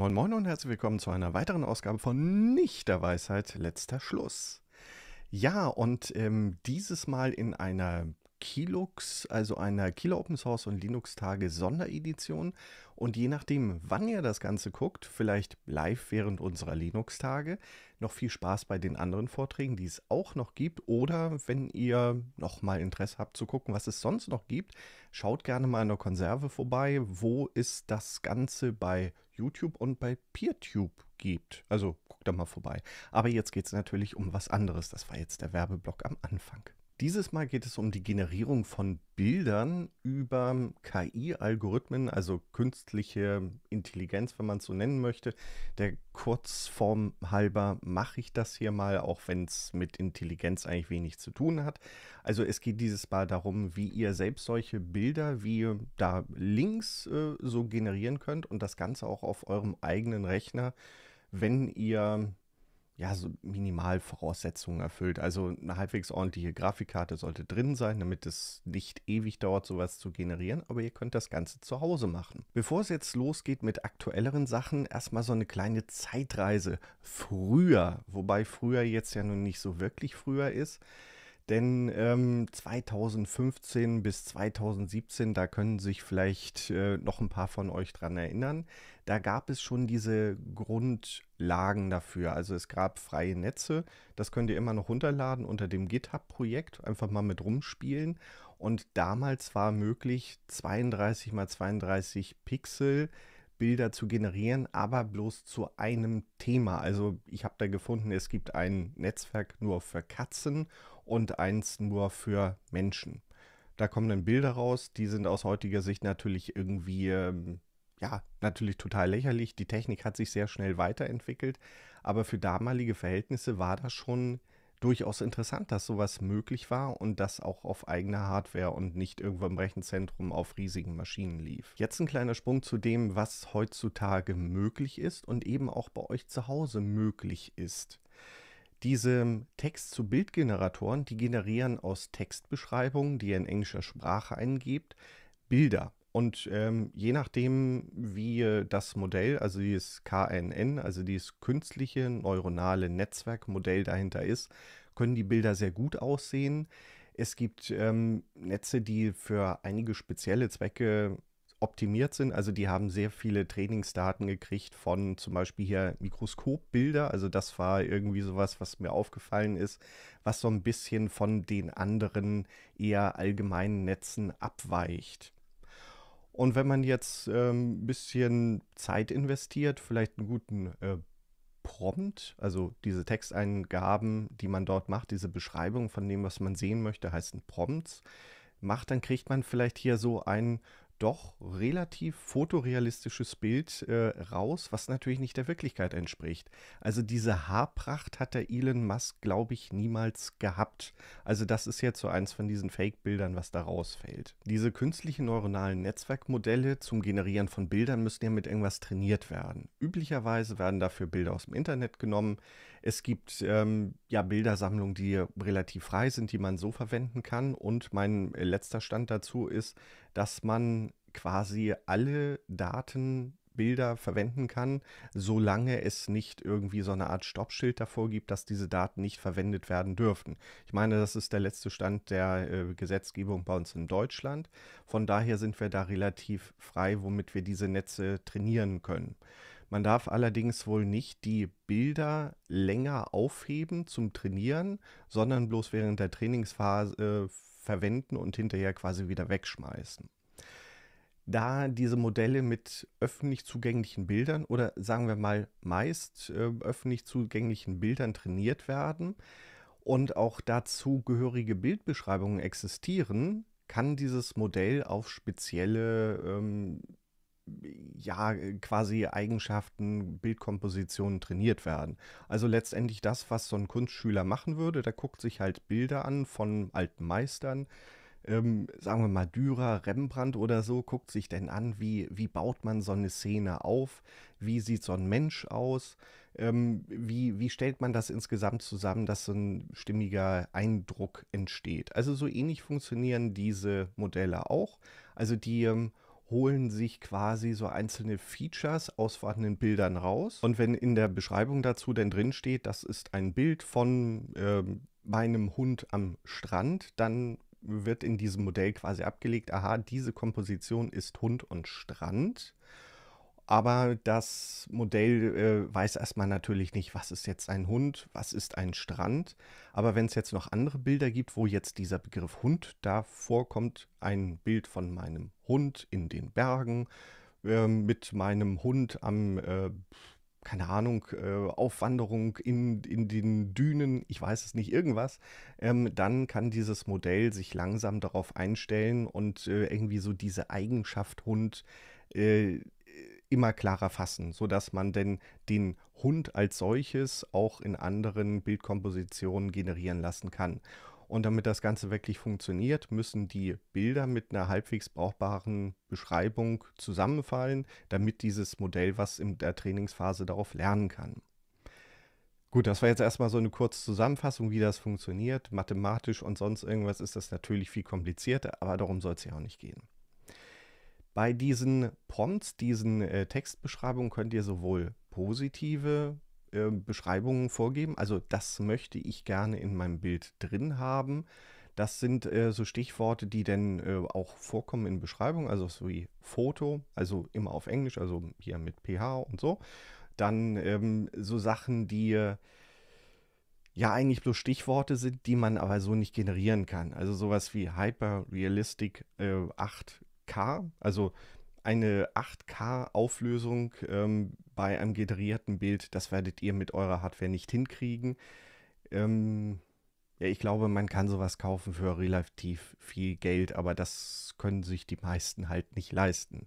Moin Moin und herzlich willkommen zu einer weiteren Ausgabe von Nicht der Weisheit letzter Schluss. Ja, und ähm, dieses Mal in einer Kilux, also einer Kilo Open Source und Linux Tage Sonderedition. Und je nachdem, wann ihr das Ganze guckt, vielleicht live während unserer Linux Tage, noch viel Spaß bei den anderen Vorträgen, die es auch noch gibt. Oder wenn ihr nochmal Interesse habt zu gucken, was es sonst noch gibt, schaut gerne mal in der Konserve vorbei, wo es das Ganze bei YouTube und bei PeerTube gibt. Also guckt da mal vorbei. Aber jetzt geht es natürlich um was anderes. Das war jetzt der Werbeblock am Anfang. Dieses Mal geht es um die Generierung von Bildern über KI-Algorithmen, also künstliche Intelligenz, wenn man es so nennen möchte. Der Kurzform halber mache ich das hier mal, auch wenn es mit Intelligenz eigentlich wenig zu tun hat. Also es geht dieses Mal darum, wie ihr selbst solche Bilder wie da links äh, so generieren könnt und das Ganze auch auf eurem eigenen Rechner, wenn ihr ja, so Minimalvoraussetzungen erfüllt. Also eine halbwegs ordentliche Grafikkarte sollte drin sein, damit es nicht ewig dauert, sowas zu generieren. Aber ihr könnt das Ganze zu Hause machen. Bevor es jetzt losgeht mit aktuelleren Sachen, erstmal so eine kleine Zeitreise. Früher, wobei früher jetzt ja nun nicht so wirklich früher ist. Denn ähm, 2015 bis 2017, da können sich vielleicht äh, noch ein paar von euch dran erinnern, da gab es schon diese Grund- Lagen dafür. Also es gab freie Netze, das könnt ihr immer noch runterladen unter dem GitHub-Projekt, einfach mal mit rumspielen. Und damals war möglich, 32 mal 32 Pixel Bilder zu generieren, aber bloß zu einem Thema. Also ich habe da gefunden, es gibt ein Netzwerk nur für Katzen und eins nur für Menschen. Da kommen dann Bilder raus, die sind aus heutiger Sicht natürlich irgendwie ähm, ja, natürlich total lächerlich. Die Technik hat sich sehr schnell weiterentwickelt, aber für damalige Verhältnisse war das schon durchaus interessant, dass sowas möglich war und das auch auf eigener Hardware und nicht irgendwo im Rechenzentrum auf riesigen Maschinen lief. Jetzt ein kleiner Sprung zu dem, was heutzutage möglich ist und eben auch bei euch zu Hause möglich ist. Diese Text-zu-Bild-Generatoren, die generieren aus Textbeschreibungen, die ihr in englischer Sprache eingebt, Bilder. Und ähm, je nachdem, wie äh, das Modell, also dieses KNN, also dieses künstliche neuronale Netzwerkmodell dahinter ist, können die Bilder sehr gut aussehen. Es gibt ähm, Netze, die für einige spezielle Zwecke optimiert sind. Also die haben sehr viele Trainingsdaten gekriegt von zum Beispiel hier Mikroskopbilder. Also das war irgendwie sowas, was mir aufgefallen ist, was so ein bisschen von den anderen eher allgemeinen Netzen abweicht. Und wenn man jetzt ein ähm, bisschen Zeit investiert, vielleicht einen guten äh, Prompt, also diese Texteingaben, die man dort macht, diese Beschreibung von dem, was man sehen möchte, heißen Prompts, macht, dann kriegt man vielleicht hier so einen doch relativ fotorealistisches Bild äh, raus, was natürlich nicht der Wirklichkeit entspricht. Also diese Haarpracht hat der Elon Musk, glaube ich, niemals gehabt. Also das ist jetzt so eins von diesen Fake-Bildern, was da rausfällt. Diese künstlichen neuronalen Netzwerkmodelle zum Generieren von Bildern müssen ja mit irgendwas trainiert werden. Üblicherweise werden dafür Bilder aus dem Internet genommen, es gibt ähm, ja Bildersammlungen, die relativ frei sind, die man so verwenden kann. Und mein äh, letzter Stand dazu ist, dass man quasi alle Daten Bilder verwenden kann, solange es nicht irgendwie so eine Art Stoppschild davor gibt, dass diese Daten nicht verwendet werden dürften. Ich meine, das ist der letzte Stand der äh, Gesetzgebung bei uns in Deutschland. Von daher sind wir da relativ frei, womit wir diese Netze trainieren können. Man darf allerdings wohl nicht die Bilder länger aufheben zum Trainieren, sondern bloß während der Trainingsphase äh, verwenden und hinterher quasi wieder wegschmeißen. Da diese Modelle mit öffentlich zugänglichen Bildern oder sagen wir mal meist äh, öffentlich zugänglichen Bildern trainiert werden und auch dazugehörige Bildbeschreibungen existieren, kann dieses Modell auf spezielle ähm, ja, quasi Eigenschaften, Bildkompositionen trainiert werden. Also letztendlich das, was so ein Kunstschüler machen würde, der guckt sich halt Bilder an von alten Meistern, ähm, sagen wir mal Dürer, Rembrandt oder so, guckt sich denn an, wie, wie baut man so eine Szene auf, wie sieht so ein Mensch aus, ähm, wie, wie stellt man das insgesamt zusammen, dass so ein stimmiger Eindruck entsteht. Also so ähnlich funktionieren diese Modelle auch. Also die ähm, holen sich quasi so einzelne Features aus vorhandenen Bildern raus. Und wenn in der Beschreibung dazu denn drin steht, das ist ein Bild von äh, meinem Hund am Strand, dann wird in diesem Modell quasi abgelegt, aha, diese Komposition ist Hund und Strand. Aber das Modell äh, weiß erstmal natürlich nicht, was ist jetzt ein Hund, was ist ein Strand. Aber wenn es jetzt noch andere Bilder gibt, wo jetzt dieser Begriff Hund da vorkommt, ein Bild von meinem Hund in den Bergen, äh, mit meinem Hund am, äh, keine Ahnung, äh, Aufwanderung in, in den Dünen, ich weiß es nicht, irgendwas, ähm, dann kann dieses Modell sich langsam darauf einstellen und äh, irgendwie so diese Eigenschaft Hund äh, immer klarer fassen, sodass man denn den Hund als solches auch in anderen Bildkompositionen generieren lassen kann. Und damit das Ganze wirklich funktioniert, müssen die Bilder mit einer halbwegs brauchbaren Beschreibung zusammenfallen, damit dieses Modell was in der Trainingsphase darauf lernen kann. Gut, das war jetzt erstmal so eine kurze Zusammenfassung, wie das funktioniert. Mathematisch und sonst irgendwas ist das natürlich viel komplizierter, aber darum soll es ja auch nicht gehen. Bei diesen Prompts, diesen äh, Textbeschreibungen könnt ihr sowohl positive äh, Beschreibungen vorgeben, also das möchte ich gerne in meinem Bild drin haben. Das sind äh, so Stichworte, die dann äh, auch vorkommen in Beschreibungen, also so wie Foto, also immer auf Englisch, also hier mit PH und so. Dann ähm, so Sachen, die äh, ja eigentlich bloß Stichworte sind, die man aber so nicht generieren kann. Also sowas wie Hyper Realistic 8 äh, 8K, also eine 8K-Auflösung ähm, bei einem generierten Bild, das werdet ihr mit eurer Hardware nicht hinkriegen. Ähm, ja, ich glaube, man kann sowas kaufen für relativ viel Geld, aber das können sich die meisten halt nicht leisten,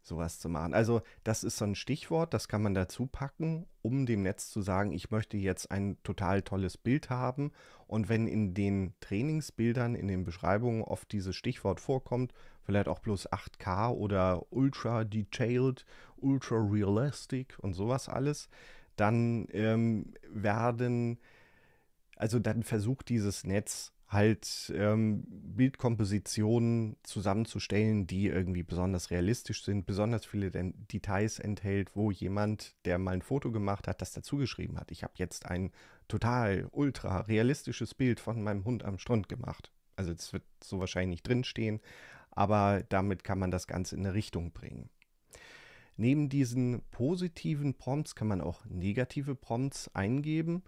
sowas zu machen. Also das ist so ein Stichwort, das kann man dazu packen, um dem Netz zu sagen, ich möchte jetzt ein total tolles Bild haben. Und wenn in den Trainingsbildern, in den Beschreibungen oft dieses Stichwort vorkommt, vielleicht auch bloß 8K oder Ultra Detailed, Ultra Realistic und sowas alles, dann ähm, werden, also dann versucht dieses Netz halt ähm, Bildkompositionen zusammenzustellen, die irgendwie besonders realistisch sind, besonders viele De Details enthält, wo jemand, der mal ein Foto gemacht hat, das dazu geschrieben hat. Ich habe jetzt ein total ultra realistisches Bild von meinem Hund am Strand gemacht. Also es wird so wahrscheinlich nicht drinstehen, aber damit kann man das Ganze in eine Richtung bringen. Neben diesen positiven Prompts kann man auch negative Prompts eingeben.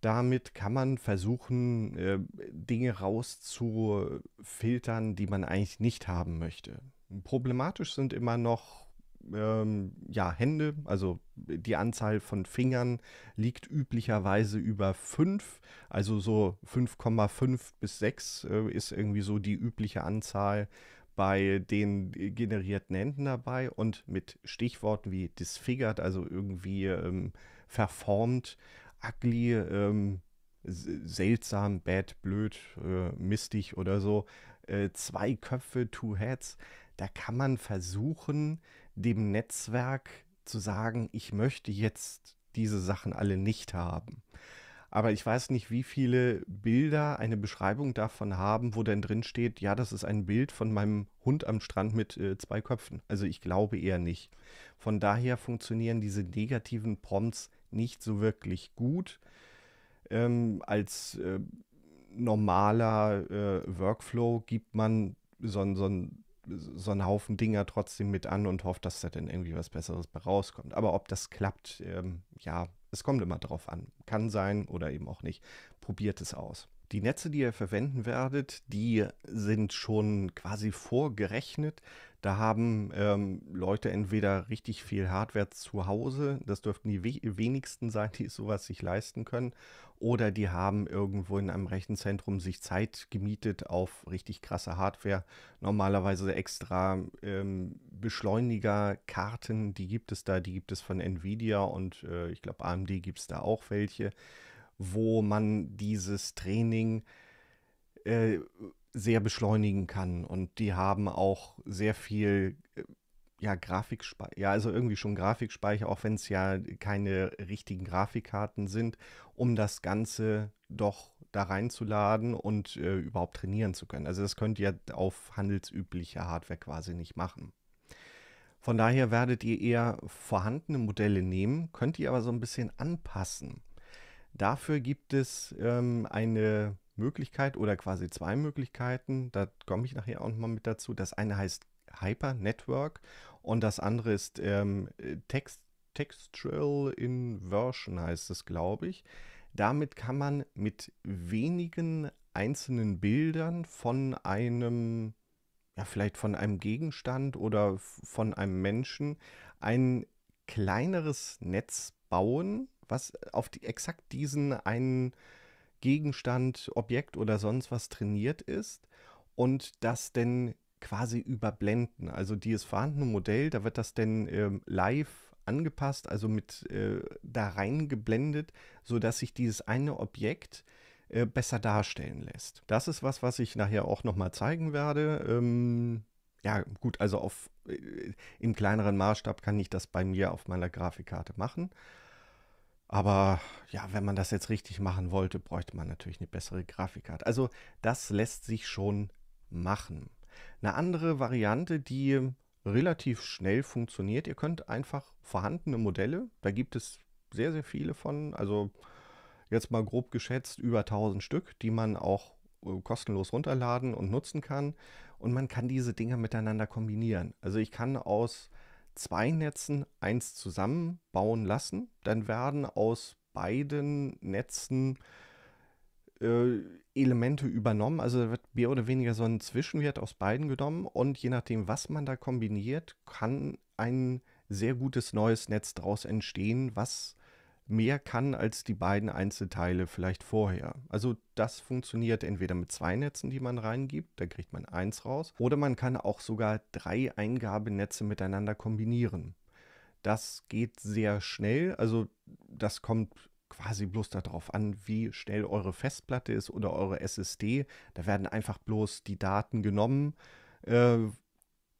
Damit kann man versuchen, äh, Dinge rauszufiltern, die man eigentlich nicht haben möchte. Problematisch sind immer noch ähm, ja, Hände, also die Anzahl von Fingern liegt üblicherweise über 5, also so 5,5 bis 6 äh, ist irgendwie so die übliche Anzahl bei den generierten Händen dabei und mit Stichworten wie disfigured, also irgendwie ähm, verformt, ugly, ähm, seltsam, bad, blöd, äh, mistig oder so, äh, zwei Köpfe, two heads, da kann man versuchen, dem Netzwerk zu sagen, ich möchte jetzt diese Sachen alle nicht haben. Aber ich weiß nicht, wie viele Bilder eine Beschreibung davon haben, wo denn drin steht, ja, das ist ein Bild von meinem Hund am Strand mit äh, zwei Köpfen. Also ich glaube eher nicht. Von daher funktionieren diese negativen Prompts nicht so wirklich gut ähm, als äh, normaler äh, Workflow gibt man so, so ein so einen Haufen Dinger trotzdem mit an und hofft, dass da dann irgendwie was Besseres bei rauskommt. Aber ob das klappt, ähm, ja, es kommt immer drauf an. Kann sein oder eben auch nicht. Probiert es aus. Die Netze, die ihr verwenden werdet, die sind schon quasi vorgerechnet. Da haben ähm, Leute entweder richtig viel Hardware zu Hause, das dürften die wenigsten sein, die sowas sich leisten können, oder die haben irgendwo in einem Rechenzentrum sich Zeit gemietet auf richtig krasse Hardware. Normalerweise extra ähm, Beschleunigerkarten, die gibt es da, die gibt es von Nvidia und äh, ich glaube AMD gibt es da auch welche, wo man dieses Training äh, sehr beschleunigen kann. Und die haben auch sehr viel äh, ja, Grafikspeicher, ja, also irgendwie schon Grafikspeicher, auch wenn es ja keine richtigen Grafikkarten sind, um das Ganze doch da reinzuladen und äh, überhaupt trainieren zu können. Also das könnt ihr auf handelsübliche Hardware quasi nicht machen. Von daher werdet ihr eher vorhandene Modelle nehmen, könnt ihr aber so ein bisschen anpassen. Dafür gibt es ähm, eine Möglichkeit oder quasi zwei Möglichkeiten, da komme ich nachher auch nochmal mit dazu. Das eine heißt Hyper Network und das andere ist ähm, Text, Textual Inversion heißt es, glaube ich. Damit kann man mit wenigen einzelnen Bildern von einem, ja vielleicht von einem Gegenstand oder von einem Menschen ein kleineres Netz bauen, was auf die, exakt diesen einen Gegenstand, Objekt oder sonst was trainiert ist und das denn quasi überblenden. Also dieses vorhandene Modell, da wird das denn ähm, live angepasst, also mit äh, da reingeblendet, sodass sich dieses eine Objekt äh, besser darstellen lässt. Das ist was, was ich nachher auch nochmal zeigen werde. Ähm, ja, gut, also auf, äh, im kleineren Maßstab kann ich das bei mir auf meiner Grafikkarte machen. Aber ja, wenn man das jetzt richtig machen wollte, bräuchte man natürlich eine bessere Grafikkarte. Also das lässt sich schon machen. Eine andere Variante, die relativ schnell funktioniert, ihr könnt einfach vorhandene Modelle, da gibt es sehr, sehr viele von, also jetzt mal grob geschätzt über 1000 Stück, die man auch äh, kostenlos runterladen und nutzen kann. Und man kann diese Dinge miteinander kombinieren. Also ich kann aus zwei Netzen eins zusammenbauen lassen. Dann werden aus beiden Netzen äh, Elemente übernommen. Also wird mehr oder weniger so ein Zwischenwert aus beiden genommen und je nachdem, was man da kombiniert, kann ein sehr gutes neues Netz daraus entstehen, was mehr kann als die beiden Einzelteile vielleicht vorher. Also das funktioniert entweder mit zwei Netzen, die man reingibt, da kriegt man eins raus, oder man kann auch sogar drei Eingabenetze miteinander kombinieren. Das geht sehr schnell, also das kommt quasi bloß darauf an, wie schnell eure Festplatte ist oder eure SSD. Da werden einfach bloß die Daten genommen. Äh,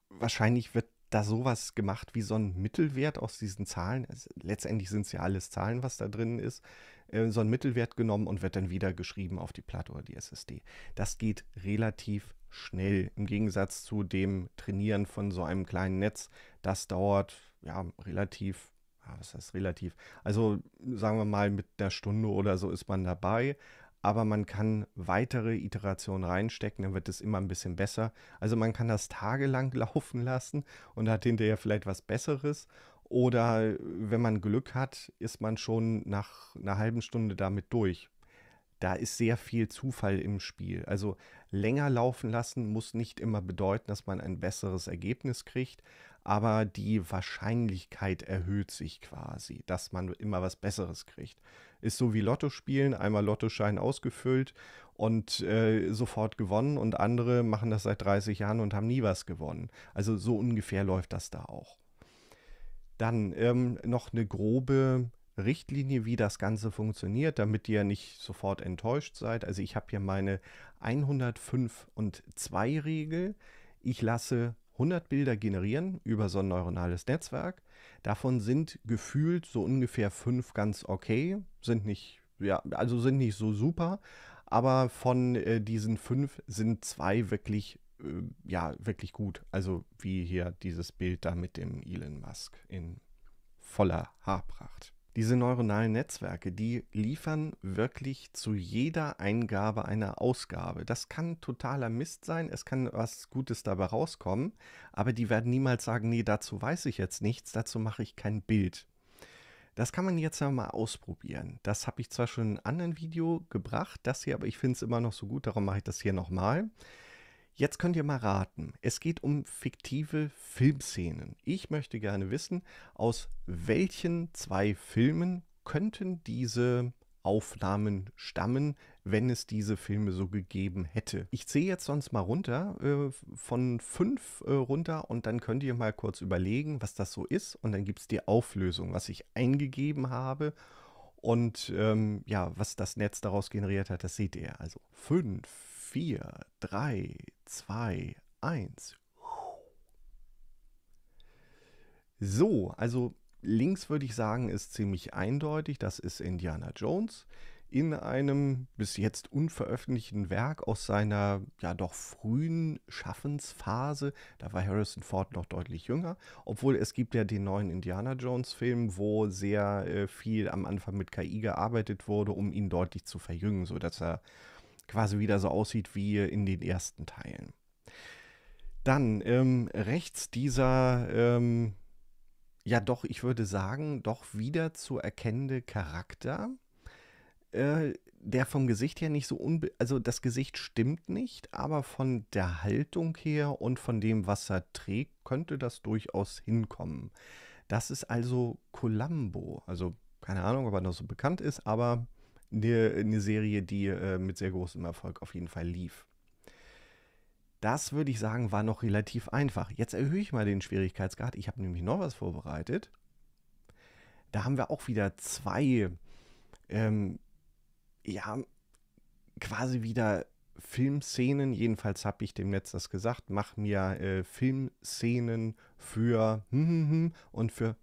wahrscheinlich wird da sowas gemacht wie so ein Mittelwert aus diesen Zahlen. letztendlich sind es ja alles Zahlen, was da drin ist. Äh, so ein Mittelwert genommen und wird dann wieder geschrieben auf die Platte oder die SSD. Das geht relativ schnell im Gegensatz zu dem Trainieren von so einem kleinen Netz. Das dauert ja relativ ja, ah, das heißt relativ. Also sagen wir mal, mit einer Stunde oder so ist man dabei, aber man kann weitere Iterationen reinstecken, dann wird es immer ein bisschen besser. Also man kann das tagelang laufen lassen und hat hinterher vielleicht was Besseres. Oder wenn man Glück hat, ist man schon nach einer halben Stunde damit durch. Da ist sehr viel Zufall im Spiel. Also länger laufen lassen muss nicht immer bedeuten, dass man ein besseres Ergebnis kriegt, aber die Wahrscheinlichkeit erhöht sich quasi, dass man immer was Besseres kriegt. Ist so wie Lotto spielen, einmal Lottoschein ausgefüllt und äh, sofort gewonnen und andere machen das seit 30 Jahren und haben nie was gewonnen. Also so ungefähr läuft das da auch. Dann ähm, noch eine grobe Richtlinie, wie das Ganze funktioniert, damit ihr nicht sofort enttäuscht seid. Also ich habe hier meine 105 und 2 Regel. Ich lasse 100 Bilder generieren über so ein neuronales Netzwerk. Davon sind gefühlt so ungefähr fünf ganz okay, sind nicht, ja, also sind nicht so super, aber von äh, diesen fünf sind zwei wirklich, äh, ja, wirklich gut. Also wie hier dieses Bild da mit dem Elon Musk in voller Haarpracht. Diese neuronalen Netzwerke, die liefern wirklich zu jeder Eingabe eine Ausgabe. Das kann totaler Mist sein, es kann was Gutes dabei rauskommen, aber die werden niemals sagen, nee, dazu weiß ich jetzt nichts, dazu mache ich kein Bild. Das kann man jetzt ja mal ausprobieren. Das habe ich zwar schon in einem anderen Video gebracht, das hier, aber ich finde es immer noch so gut, darum mache ich das hier nochmal. mal Jetzt könnt ihr mal raten. Es geht um fiktive Filmszenen. Ich möchte gerne wissen, aus welchen zwei Filmen könnten diese Aufnahmen stammen, wenn es diese Filme so gegeben hätte. Ich zähle jetzt sonst mal runter, äh, von fünf äh, runter und dann könnt ihr mal kurz überlegen, was das so ist und dann gibt es die Auflösung, was ich eingegeben habe und ähm, ja, was das Netz daraus generiert hat, das seht ihr. Also fünf, 4, 3, 2, 1. So, also links würde ich sagen, ist ziemlich eindeutig. Das ist Indiana Jones in einem bis jetzt unveröffentlichten Werk aus seiner ja doch frühen Schaffensphase. Da war Harrison Ford noch deutlich jünger, obwohl es gibt ja den neuen Indiana Jones Film, wo sehr äh, viel am Anfang mit KI gearbeitet wurde, um ihn deutlich zu verjüngen, sodass er quasi wieder so aussieht wie in den ersten Teilen. Dann ähm, rechts dieser, ähm, ja doch, ich würde sagen, doch wieder zu erkennende Charakter, äh, der vom Gesicht her nicht so unbe... Also das Gesicht stimmt nicht, aber von der Haltung her und von dem, was er trägt, könnte das durchaus hinkommen. Das ist also Columbo. Also keine Ahnung, ob er noch so bekannt ist, aber eine, eine Serie, die äh, mit sehr großem Erfolg auf jeden Fall lief. Das würde ich sagen, war noch relativ einfach. Jetzt erhöhe ich mal den Schwierigkeitsgrad. Ich habe nämlich noch was vorbereitet. Da haben wir auch wieder zwei, ähm, ja, quasi wieder Filmszenen. Jedenfalls habe ich dem Netz das gesagt. Mach mir äh, Filmszenen für hm, hm, hm und für.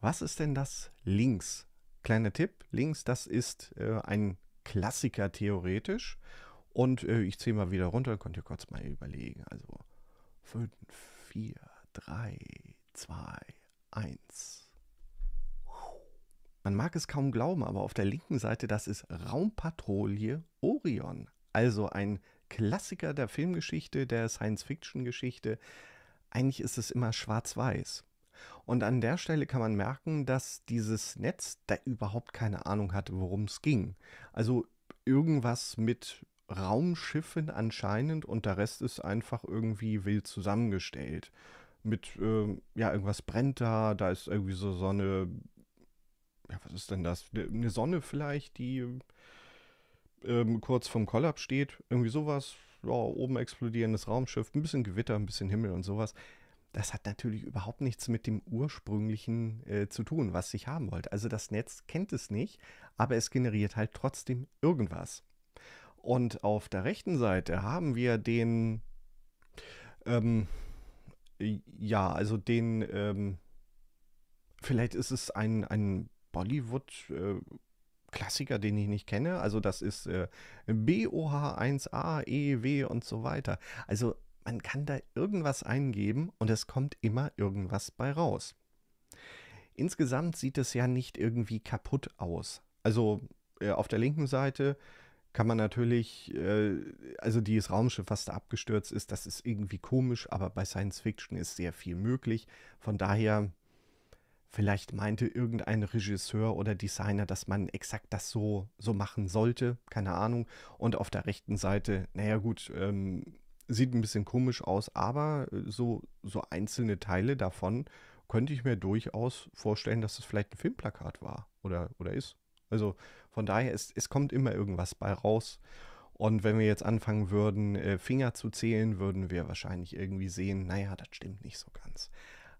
Was ist denn das links Kleiner Tipp, links, das ist äh, ein Klassiker theoretisch. Und äh, ich ziehe mal wieder runter, könnt ihr kurz mal überlegen. Also 5, 4, 3, 2, 1. Man mag es kaum glauben, aber auf der linken Seite, das ist Raumpatrouille Orion. Also ein Klassiker der Filmgeschichte, der Science-Fiction-Geschichte. Eigentlich ist es immer schwarz-weiß. Und an der Stelle kann man merken, dass dieses Netz da überhaupt keine Ahnung hatte, worum es ging. Also irgendwas mit Raumschiffen anscheinend und der Rest ist einfach irgendwie wild zusammengestellt. Mit, äh, ja, irgendwas brennt da, da ist irgendwie so Sonne. Ja, was ist denn das? Eine Sonne vielleicht, die ähm, kurz vom Kollaps steht. Irgendwie sowas. Ja, oben explodierendes Raumschiff, ein bisschen Gewitter, ein bisschen Himmel und sowas das hat natürlich überhaupt nichts mit dem ursprünglichen äh, zu tun, was ich haben wollte. Also das Netz kennt es nicht, aber es generiert halt trotzdem irgendwas. Und auf der rechten Seite haben wir den, ähm, ja, also den, ähm, vielleicht ist es ein, ein Bollywood-Klassiker, äh, den ich nicht kenne. Also das ist äh, BOH1A, EW und so weiter. Also man kann da irgendwas eingeben und es kommt immer irgendwas bei raus. Insgesamt sieht es ja nicht irgendwie kaputt aus. Also äh, auf der linken Seite kann man natürlich, äh, also dieses Raumschiff, was da abgestürzt ist, das ist irgendwie komisch, aber bei Science Fiction ist sehr viel möglich. Von daher, vielleicht meinte irgendein Regisseur oder Designer, dass man exakt das so, so machen sollte, keine Ahnung. Und auf der rechten Seite, naja gut, ähm, Sieht ein bisschen komisch aus, aber äh, so, so einzelne Teile davon könnte ich mir durchaus vorstellen, dass es vielleicht ein Filmplakat war oder, oder ist. Also von daher, es, es kommt immer irgendwas bei raus. Und wenn wir jetzt anfangen würden, äh, Finger zu zählen, würden wir wahrscheinlich irgendwie sehen, naja, das stimmt nicht so ganz.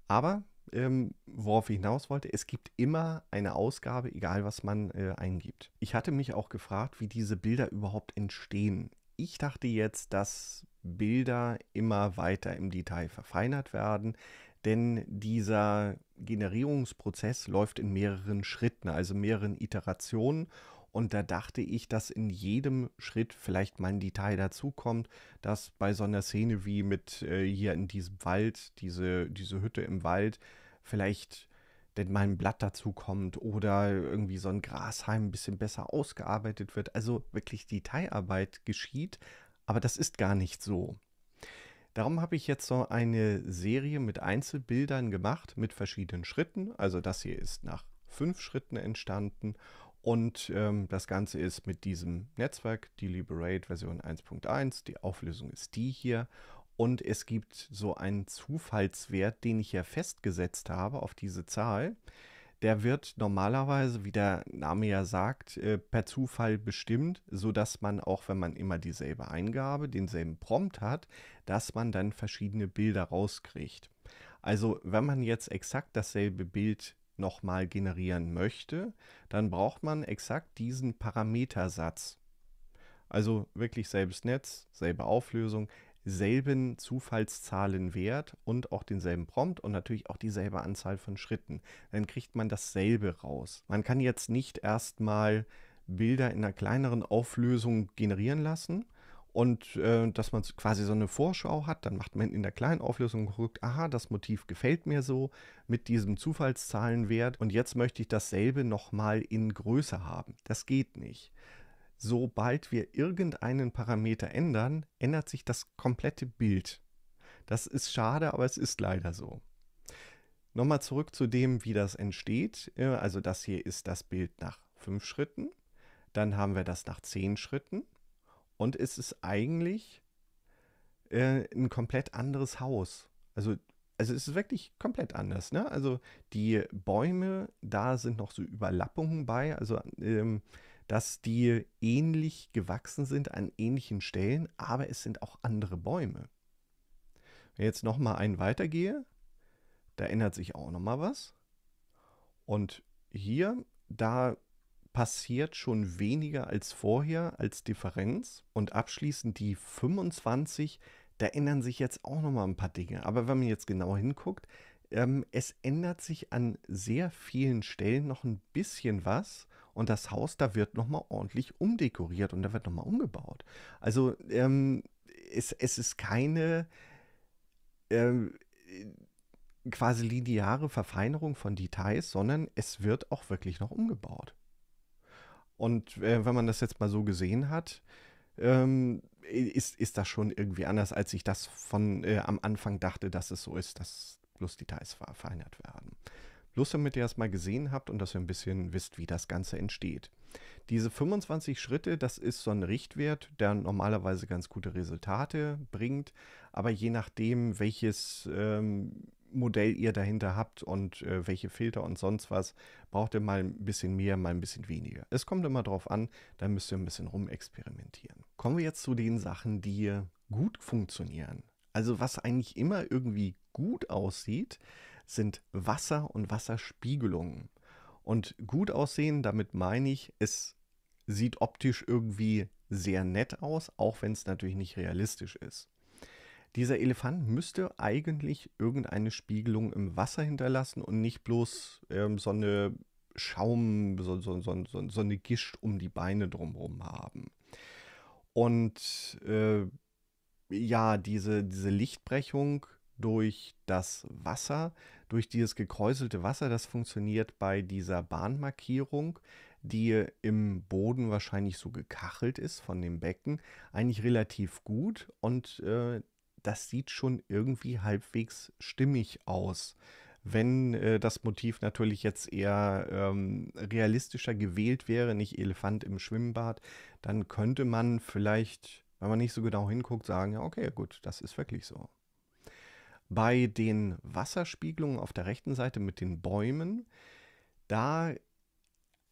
Aber ähm, worauf ich hinaus wollte, es gibt immer eine Ausgabe, egal was man äh, eingibt. Ich hatte mich auch gefragt, wie diese Bilder überhaupt entstehen. Ich dachte jetzt, dass Bilder immer weiter im Detail verfeinert werden, denn dieser Generierungsprozess läuft in mehreren Schritten, also mehreren Iterationen. Und da dachte ich, dass in jedem Schritt vielleicht mal ein Detail dazukommt, dass bei so einer Szene wie mit äh, hier in diesem Wald, diese, diese Hütte im Wald, vielleicht denn mal ein Blatt dazukommt oder irgendwie so ein Grashalm ein bisschen besser ausgearbeitet wird. Also wirklich Detailarbeit geschieht, aber das ist gar nicht so. Darum habe ich jetzt so eine Serie mit Einzelbildern gemacht, mit verschiedenen Schritten. Also das hier ist nach fünf Schritten entstanden und ähm, das Ganze ist mit diesem Netzwerk, die Liberate Version 1.1, die Auflösung ist die hier. Und es gibt so einen Zufallswert, den ich ja festgesetzt habe auf diese Zahl der wird normalerweise, wie der Name ja sagt, äh, per Zufall bestimmt, sodass man auch, wenn man immer dieselbe Eingabe, denselben Prompt hat, dass man dann verschiedene Bilder rauskriegt. Also wenn man jetzt exakt dasselbe Bild nochmal generieren möchte, dann braucht man exakt diesen Parametersatz. Also wirklich selbes Netz, selbe Auflösung, selben Zufallszahlenwert und auch denselben Prompt und natürlich auch dieselbe Anzahl von Schritten. Dann kriegt man dasselbe raus. Man kann jetzt nicht erstmal Bilder in einer kleineren Auflösung generieren lassen, und äh, dass man quasi so eine Vorschau hat, dann macht man in der kleinen Auflösung guckt, aha, das Motiv gefällt mir so mit diesem Zufallszahlenwert und jetzt möchte ich dasselbe nochmal in Größe haben. Das geht nicht sobald wir irgendeinen Parameter ändern, ändert sich das komplette Bild. Das ist schade, aber es ist leider so. Nochmal zurück zu dem, wie das entsteht. Äh, also das hier ist das Bild nach fünf Schritten. Dann haben wir das nach zehn Schritten. Und es ist eigentlich äh, ein komplett anderes Haus. Also, also es ist wirklich komplett anders. Ne? Also die Bäume, da sind noch so Überlappungen bei. Also ähm, dass die ähnlich gewachsen sind an ähnlichen Stellen, aber es sind auch andere Bäume. Wenn ich jetzt nochmal einen weitergehe, da ändert sich auch nochmal was. Und hier, da passiert schon weniger als vorher als Differenz. Und abschließend die 25, da ändern sich jetzt auch nochmal ein paar Dinge. Aber wenn man jetzt genauer hinguckt, ähm, es ändert sich an sehr vielen Stellen noch ein bisschen was. Und das Haus, da wird nochmal ordentlich umdekoriert und da wird nochmal umgebaut. Also ähm, es, es ist keine ähm, quasi lineare Verfeinerung von Details, sondern es wird auch wirklich noch umgebaut. Und äh, wenn man das jetzt mal so gesehen hat, ähm, ist, ist das schon irgendwie anders, als ich das von äh, am Anfang dachte, dass es so ist, dass bloß Details verfeinert werden. Bloß damit ihr das mal gesehen habt und dass ihr ein bisschen wisst, wie das Ganze entsteht. Diese 25 Schritte, das ist so ein Richtwert, der normalerweise ganz gute Resultate bringt, aber je nachdem, welches ähm, Modell ihr dahinter habt und äh, welche Filter und sonst was, braucht ihr mal ein bisschen mehr, mal ein bisschen weniger. Es kommt immer drauf an, da müsst ihr ein bisschen rumexperimentieren. Kommen wir jetzt zu den Sachen, die gut funktionieren. Also was eigentlich immer irgendwie gut aussieht, sind Wasser und Wasserspiegelungen. Und gut aussehen, damit meine ich, es sieht optisch irgendwie sehr nett aus, auch wenn es natürlich nicht realistisch ist. Dieser Elefant müsste eigentlich irgendeine Spiegelung im Wasser hinterlassen und nicht bloß ähm, so eine Schaum, so, so, so, so, eine Gischt um die Beine drumherum haben. Und äh, ja, diese, diese Lichtbrechung durch das Wasser, durch dieses gekräuselte Wasser. Das funktioniert bei dieser Bahnmarkierung, die im Boden wahrscheinlich so gekachelt ist von dem Becken, eigentlich relativ gut und äh, das sieht schon irgendwie halbwegs stimmig aus. Wenn äh, das Motiv natürlich jetzt eher ähm, realistischer gewählt wäre, nicht Elefant im Schwimmbad, dann könnte man vielleicht, wenn man nicht so genau hinguckt, sagen, ja, okay, gut, das ist wirklich so. Bei den Wasserspiegelungen auf der rechten Seite mit den Bäumen, da,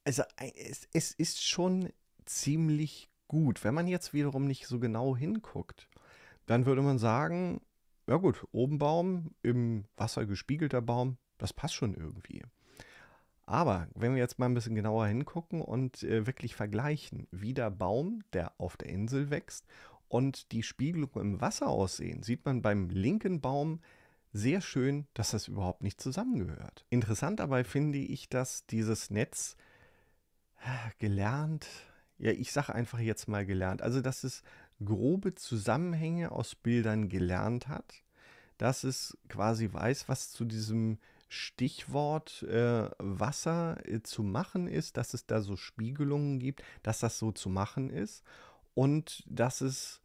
also es, es ist schon ziemlich gut. Wenn man jetzt wiederum nicht so genau hinguckt, dann würde man sagen, ja gut, oben Baum, im Wasser gespiegelter Baum, das passt schon irgendwie. Aber wenn wir jetzt mal ein bisschen genauer hingucken und äh, wirklich vergleichen, wie der Baum, der auf der Insel wächst, und die Spiegelung im Wasser aussehen, sieht man beim linken Baum sehr schön, dass das überhaupt nicht zusammengehört. Interessant dabei finde ich, dass dieses Netz äh, gelernt, ja, ich sage einfach jetzt mal gelernt, also dass es grobe Zusammenhänge aus Bildern gelernt hat, dass es quasi weiß, was zu diesem Stichwort äh, Wasser äh, zu machen ist, dass es da so Spiegelungen gibt, dass das so zu machen ist und dass es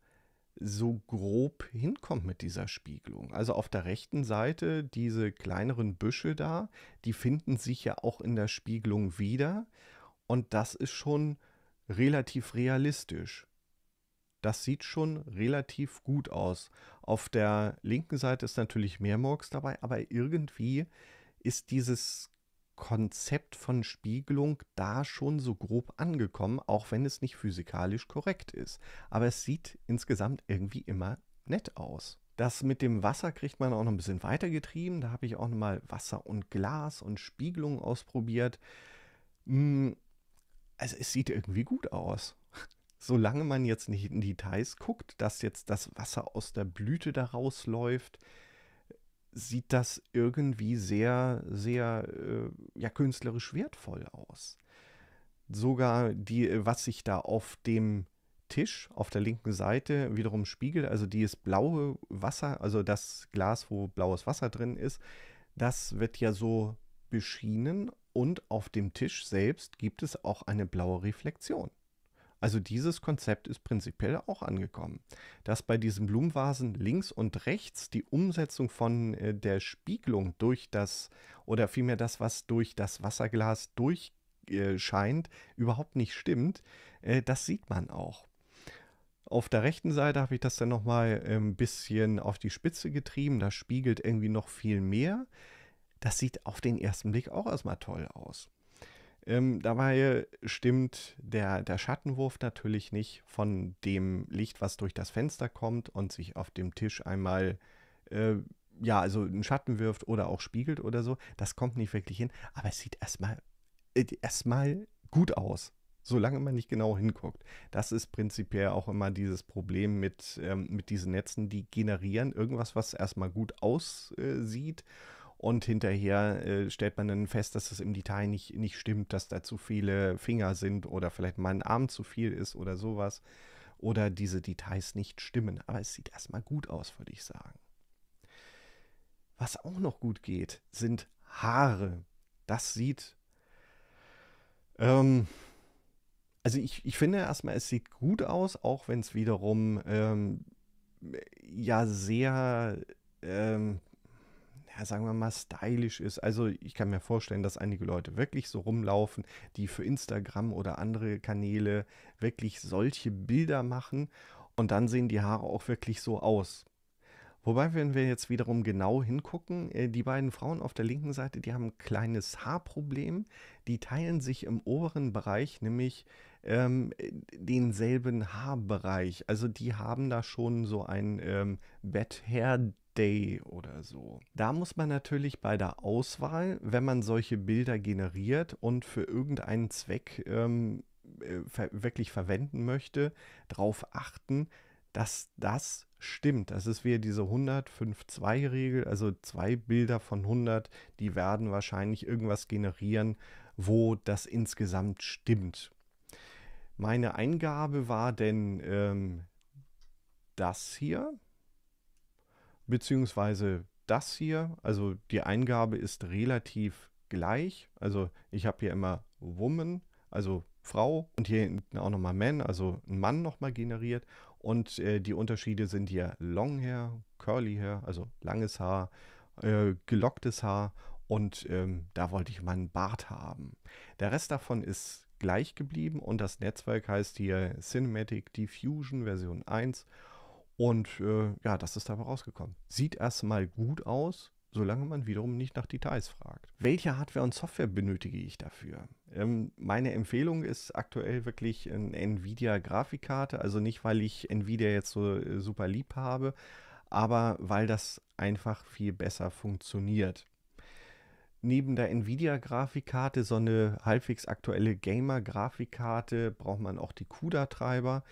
so grob hinkommt mit dieser Spiegelung. Also auf der rechten Seite diese kleineren Büsche da, die finden sich ja auch in der Spiegelung wieder und das ist schon relativ realistisch. Das sieht schon relativ gut aus. Auf der linken Seite ist natürlich mehr Murks dabei, aber irgendwie ist dieses Konzept von Spiegelung da schon so grob angekommen, auch wenn es nicht physikalisch korrekt ist. Aber es sieht insgesamt irgendwie immer nett aus. Das mit dem Wasser kriegt man auch noch ein bisschen weitergetrieben. Da habe ich auch noch mal Wasser und Glas und Spiegelung ausprobiert. Hm, also es sieht irgendwie gut aus. Solange man jetzt nicht in Details guckt, dass jetzt das Wasser aus der Blüte da rausläuft, läuft sieht das irgendwie sehr, sehr äh, ja, künstlerisch wertvoll aus. Sogar die, äh, was sich da auf dem Tisch auf der linken Seite wiederum spiegelt, also dieses blaue Wasser, also das Glas, wo blaues Wasser drin ist, das wird ja so beschienen und auf dem Tisch selbst gibt es auch eine blaue Reflexion. Also dieses Konzept ist prinzipiell auch angekommen. Dass bei diesen Blumenvasen links und rechts die Umsetzung von äh, der Spiegelung durch das oder vielmehr das, was durch das Wasserglas durchscheint, überhaupt nicht stimmt, äh, das sieht man auch. Auf der rechten Seite habe ich das dann nochmal äh, ein bisschen auf die Spitze getrieben. Das spiegelt irgendwie noch viel mehr. Das sieht auf den ersten Blick auch erstmal toll aus. Ähm, dabei stimmt der, der Schattenwurf natürlich nicht von dem Licht, was durch das Fenster kommt und sich auf dem Tisch einmal, äh, ja, also einen Schatten wirft oder auch spiegelt oder so. Das kommt nicht wirklich hin, aber es sieht erstmal äh, erstmal gut aus, solange man nicht genau hinguckt. Das ist prinzipiell auch immer dieses Problem mit, ähm, mit diesen Netzen, die generieren irgendwas, was erstmal gut aussieht. Äh, und hinterher äh, stellt man dann fest, dass es im Detail nicht, nicht stimmt, dass da zu viele Finger sind oder vielleicht mein Arm zu viel ist oder sowas. Oder diese Details nicht stimmen. Aber es sieht erstmal gut aus, würde ich sagen. Was auch noch gut geht, sind Haare. Das sieht. Ähm, also ich, ich finde erstmal, es sieht gut aus, auch wenn es wiederum ähm, ja sehr ähm, ja, sagen wir mal, stylisch ist. Also ich kann mir vorstellen, dass einige Leute wirklich so rumlaufen, die für Instagram oder andere Kanäle wirklich solche Bilder machen und dann sehen die Haare auch wirklich so aus. Wobei, wenn wir jetzt wiederum genau hingucken, äh, die beiden Frauen auf der linken Seite, die haben ein kleines Haarproblem. Die teilen sich im oberen Bereich nämlich ähm, denselben Haarbereich. Also die haben da schon so ein ähm, Bad Hair Day oder so. Da muss man natürlich bei der Auswahl, wenn man solche Bilder generiert und für irgendeinen Zweck ähm, äh, ver wirklich verwenden möchte, darauf achten, dass das stimmt. Das ist wieder diese 105 2 regel also zwei Bilder von 100, die werden wahrscheinlich irgendwas generieren, wo das insgesamt stimmt. Meine Eingabe war denn ähm, das hier beziehungsweise das hier. Also die Eingabe ist relativ gleich. Also ich habe hier immer Woman, also Frau und hier hinten auch nochmal Man, also ein Mann nochmal generiert. Und äh, die Unterschiede sind hier Long Hair, Curly Hair, also langes Haar, äh, gelocktes Haar und ähm, da wollte ich mal einen Bart haben. Der Rest davon ist gleich geblieben und das Netzwerk heißt hier Cinematic Diffusion Version 1 und äh, ja, das ist dabei rausgekommen. Sieht erstmal gut aus, solange man wiederum nicht nach Details fragt. Welche Hardware und Software benötige ich dafür? Ähm, meine Empfehlung ist aktuell wirklich eine Nvidia-Grafikkarte. Also nicht, weil ich Nvidia jetzt so äh, super lieb habe, aber weil das einfach viel besser funktioniert. Neben der Nvidia-Grafikkarte, so eine halbwegs aktuelle Gamer-Grafikkarte, braucht man auch die CUDA-Treiber.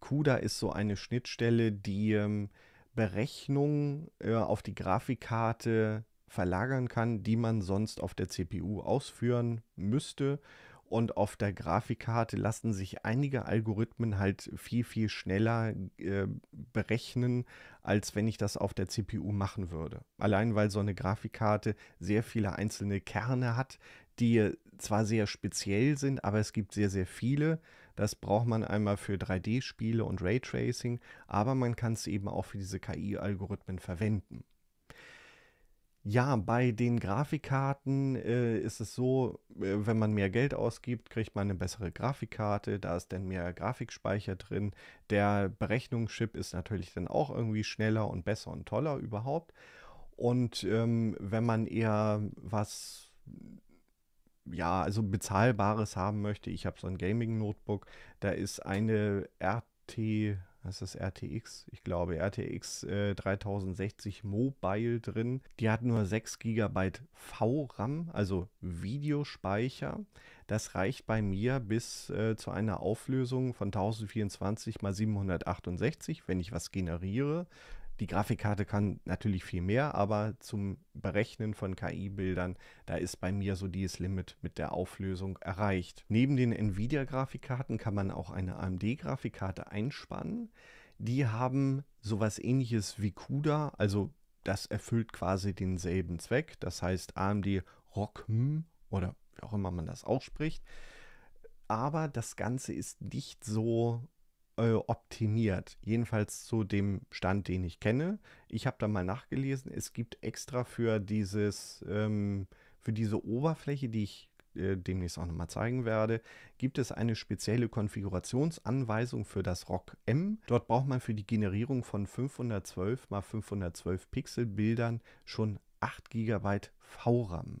CUDA ist so eine Schnittstelle, die ähm, Berechnungen äh, auf die Grafikkarte verlagern kann, die man sonst auf der CPU ausführen müsste. Und auf der Grafikkarte lassen sich einige Algorithmen halt viel, viel schneller äh, berechnen, als wenn ich das auf der CPU machen würde. Allein weil so eine Grafikkarte sehr viele einzelne Kerne hat, die zwar sehr speziell sind, aber es gibt sehr, sehr viele. Das braucht man einmal für 3D-Spiele und Raytracing, aber man kann es eben auch für diese KI-Algorithmen verwenden. Ja, bei den Grafikkarten äh, ist es so, äh, wenn man mehr Geld ausgibt, kriegt man eine bessere Grafikkarte, da ist dann mehr Grafikspeicher drin. Der Berechnungschip ist natürlich dann auch irgendwie schneller und besser und toller überhaupt. Und ähm, wenn man eher was ja, also bezahlbares haben möchte, ich habe so ein Gaming-Notebook, da ist eine RT, was ist das RTX? Ich glaube RTX äh, 3060 Mobile drin. Die hat nur 6 GB VRAM, also Videospeicher. Das reicht bei mir bis äh, zu einer Auflösung von 1024 x 768, wenn ich was generiere. Die Grafikkarte kann natürlich viel mehr, aber zum Berechnen von KI-Bildern, da ist bei mir so dieses Limit mit der Auflösung erreicht. Neben den Nvidia-Grafikkarten kann man auch eine AMD-Grafikkarte einspannen. Die haben sowas ähnliches wie CUDA, also das erfüllt quasi denselben Zweck. Das heißt, AMD ROCm hm oder wie auch immer man das ausspricht. Aber das Ganze ist nicht so äh, optimiert, jedenfalls zu dem Stand, den ich kenne. Ich habe da mal nachgelesen, es gibt extra für dieses, ähm, für diese Oberfläche, die ich äh, demnächst auch nochmal zeigen werde, gibt es eine spezielle Konfigurationsanweisung für das ROC M. Dort braucht man für die Generierung von 512 x 512 Pixel Bildern schon 8 GB VRAM.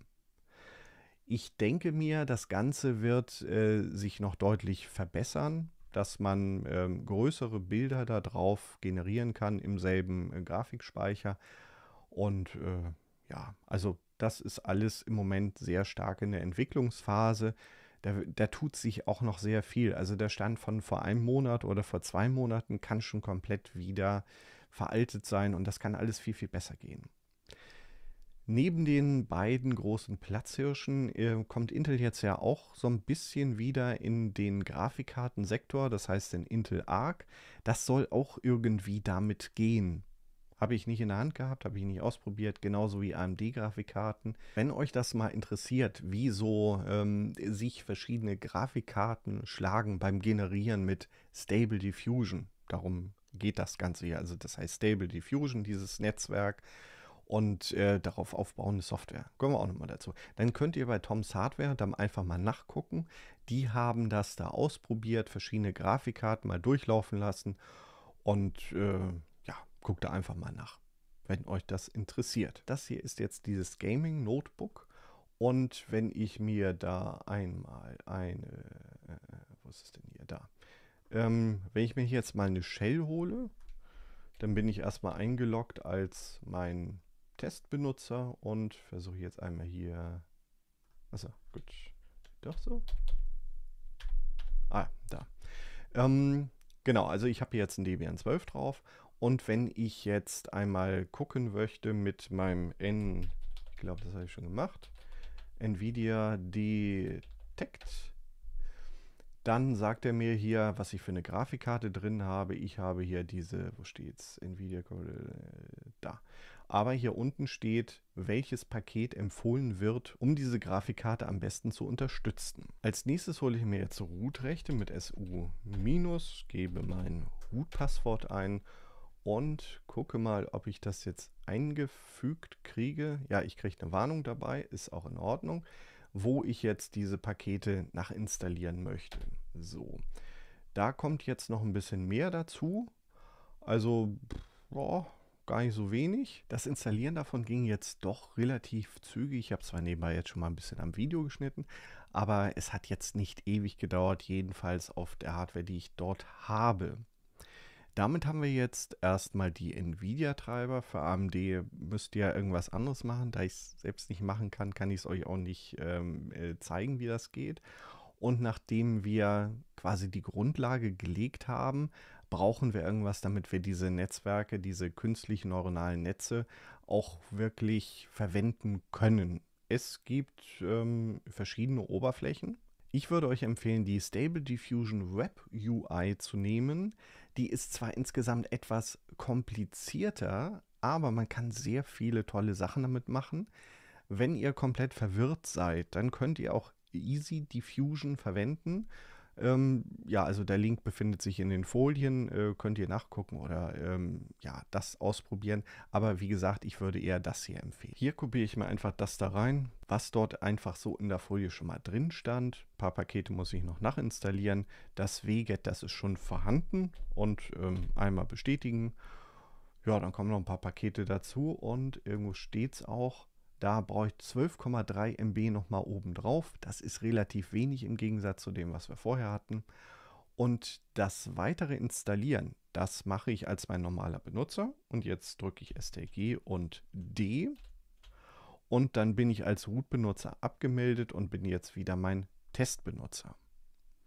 Ich denke mir, das Ganze wird äh, sich noch deutlich verbessern dass man ähm, größere Bilder darauf generieren kann im selben äh, Grafikspeicher. Und äh, ja, also das ist alles im Moment sehr stark in der Entwicklungsphase. Da, da, tut sich auch noch sehr viel. Also der Stand von vor einem Monat oder vor zwei Monaten kann schon komplett wieder veraltet sein und das kann alles viel, viel besser gehen. Neben den beiden großen Platzhirschen äh, kommt Intel jetzt ja auch so ein bisschen wieder in den Grafikkartensektor, das heißt in Intel Arc. Das soll auch irgendwie damit gehen. Habe ich nicht in der Hand gehabt, habe ich nicht ausprobiert, genauso wie AMD-Grafikkarten. Wenn euch das mal interessiert, wie so ähm, sich verschiedene Grafikkarten schlagen beim Generieren mit Stable Diffusion, darum geht das Ganze hier. Also das heißt Stable Diffusion, dieses Netzwerk, und äh, darauf aufbauende Software. Kommen wir auch nochmal dazu. Dann könnt ihr bei Toms Hardware dann einfach mal nachgucken. Die haben das da ausprobiert, verschiedene Grafikkarten mal durchlaufen lassen und äh, ja, guckt da einfach mal nach, wenn euch das interessiert. Das hier ist jetzt dieses Gaming Notebook. Und wenn ich mir da einmal eine, äh, wo ist es denn hier, da. Ähm, wenn ich mir hier jetzt mal eine Shell hole, dann bin ich erstmal eingeloggt als mein Testbenutzer und versuche jetzt einmal hier. Achso, gut. Doch so. Ah, da. Ähm, genau, also ich habe jetzt ein Debian 12 drauf und wenn ich jetzt einmal gucken möchte mit meinem N, ich glaube, das habe ich schon gemacht, NVIDIA Detect, dann sagt er mir hier, was ich für eine Grafikkarte drin habe. Ich habe hier diese, wo steht's? NVIDIA, äh, da aber hier unten steht, welches Paket empfohlen wird, um diese Grafikkarte am besten zu unterstützen. Als nächstes hole ich mir jetzt Root-Rechte mit su-, gebe mein Root-Passwort ein und gucke mal, ob ich das jetzt eingefügt kriege. Ja, ich kriege eine Warnung dabei, ist auch in Ordnung, wo ich jetzt diese Pakete nachinstallieren möchte. So, da kommt jetzt noch ein bisschen mehr dazu. Also, boah, gar nicht so wenig. Das Installieren davon ging jetzt doch relativ zügig. Ich habe zwar nebenbei jetzt schon mal ein bisschen am Video geschnitten, aber es hat jetzt nicht ewig gedauert, jedenfalls auf der Hardware, die ich dort habe. Damit haben wir jetzt erstmal die NVIDIA-Treiber. Für AMD müsst ihr ja irgendwas anderes machen. Da ich es selbst nicht machen kann, kann ich es euch auch nicht ähm, äh, zeigen, wie das geht. Und nachdem wir quasi die Grundlage gelegt haben, brauchen wir irgendwas, damit wir diese Netzwerke, diese künstlichen neuronalen Netze auch wirklich verwenden können. Es gibt ähm, verschiedene Oberflächen. Ich würde euch empfehlen, die Stable Diffusion Web UI zu nehmen. Die ist zwar insgesamt etwas komplizierter, aber man kann sehr viele tolle Sachen damit machen. Wenn ihr komplett verwirrt seid, dann könnt ihr auch Easy Diffusion verwenden ähm, ja, also der Link befindet sich in den Folien, äh, könnt ihr nachgucken oder ähm, ja, das ausprobieren. Aber wie gesagt, ich würde eher das hier empfehlen. Hier kopiere ich mir einfach das da rein, was dort einfach so in der Folie schon mal drin stand. Ein paar Pakete muss ich noch nachinstallieren. Das WGET, das ist schon vorhanden und ähm, einmal bestätigen. Ja, dann kommen noch ein paar Pakete dazu und irgendwo steht es auch da brauche ich 12,3 MB nochmal oben drauf. Das ist relativ wenig im Gegensatz zu dem, was wir vorher hatten. Und das weitere Installieren, das mache ich als mein normaler Benutzer. Und jetzt drücke ich STG und D. Und dann bin ich als Root-Benutzer abgemeldet und bin jetzt wieder mein Testbenutzer.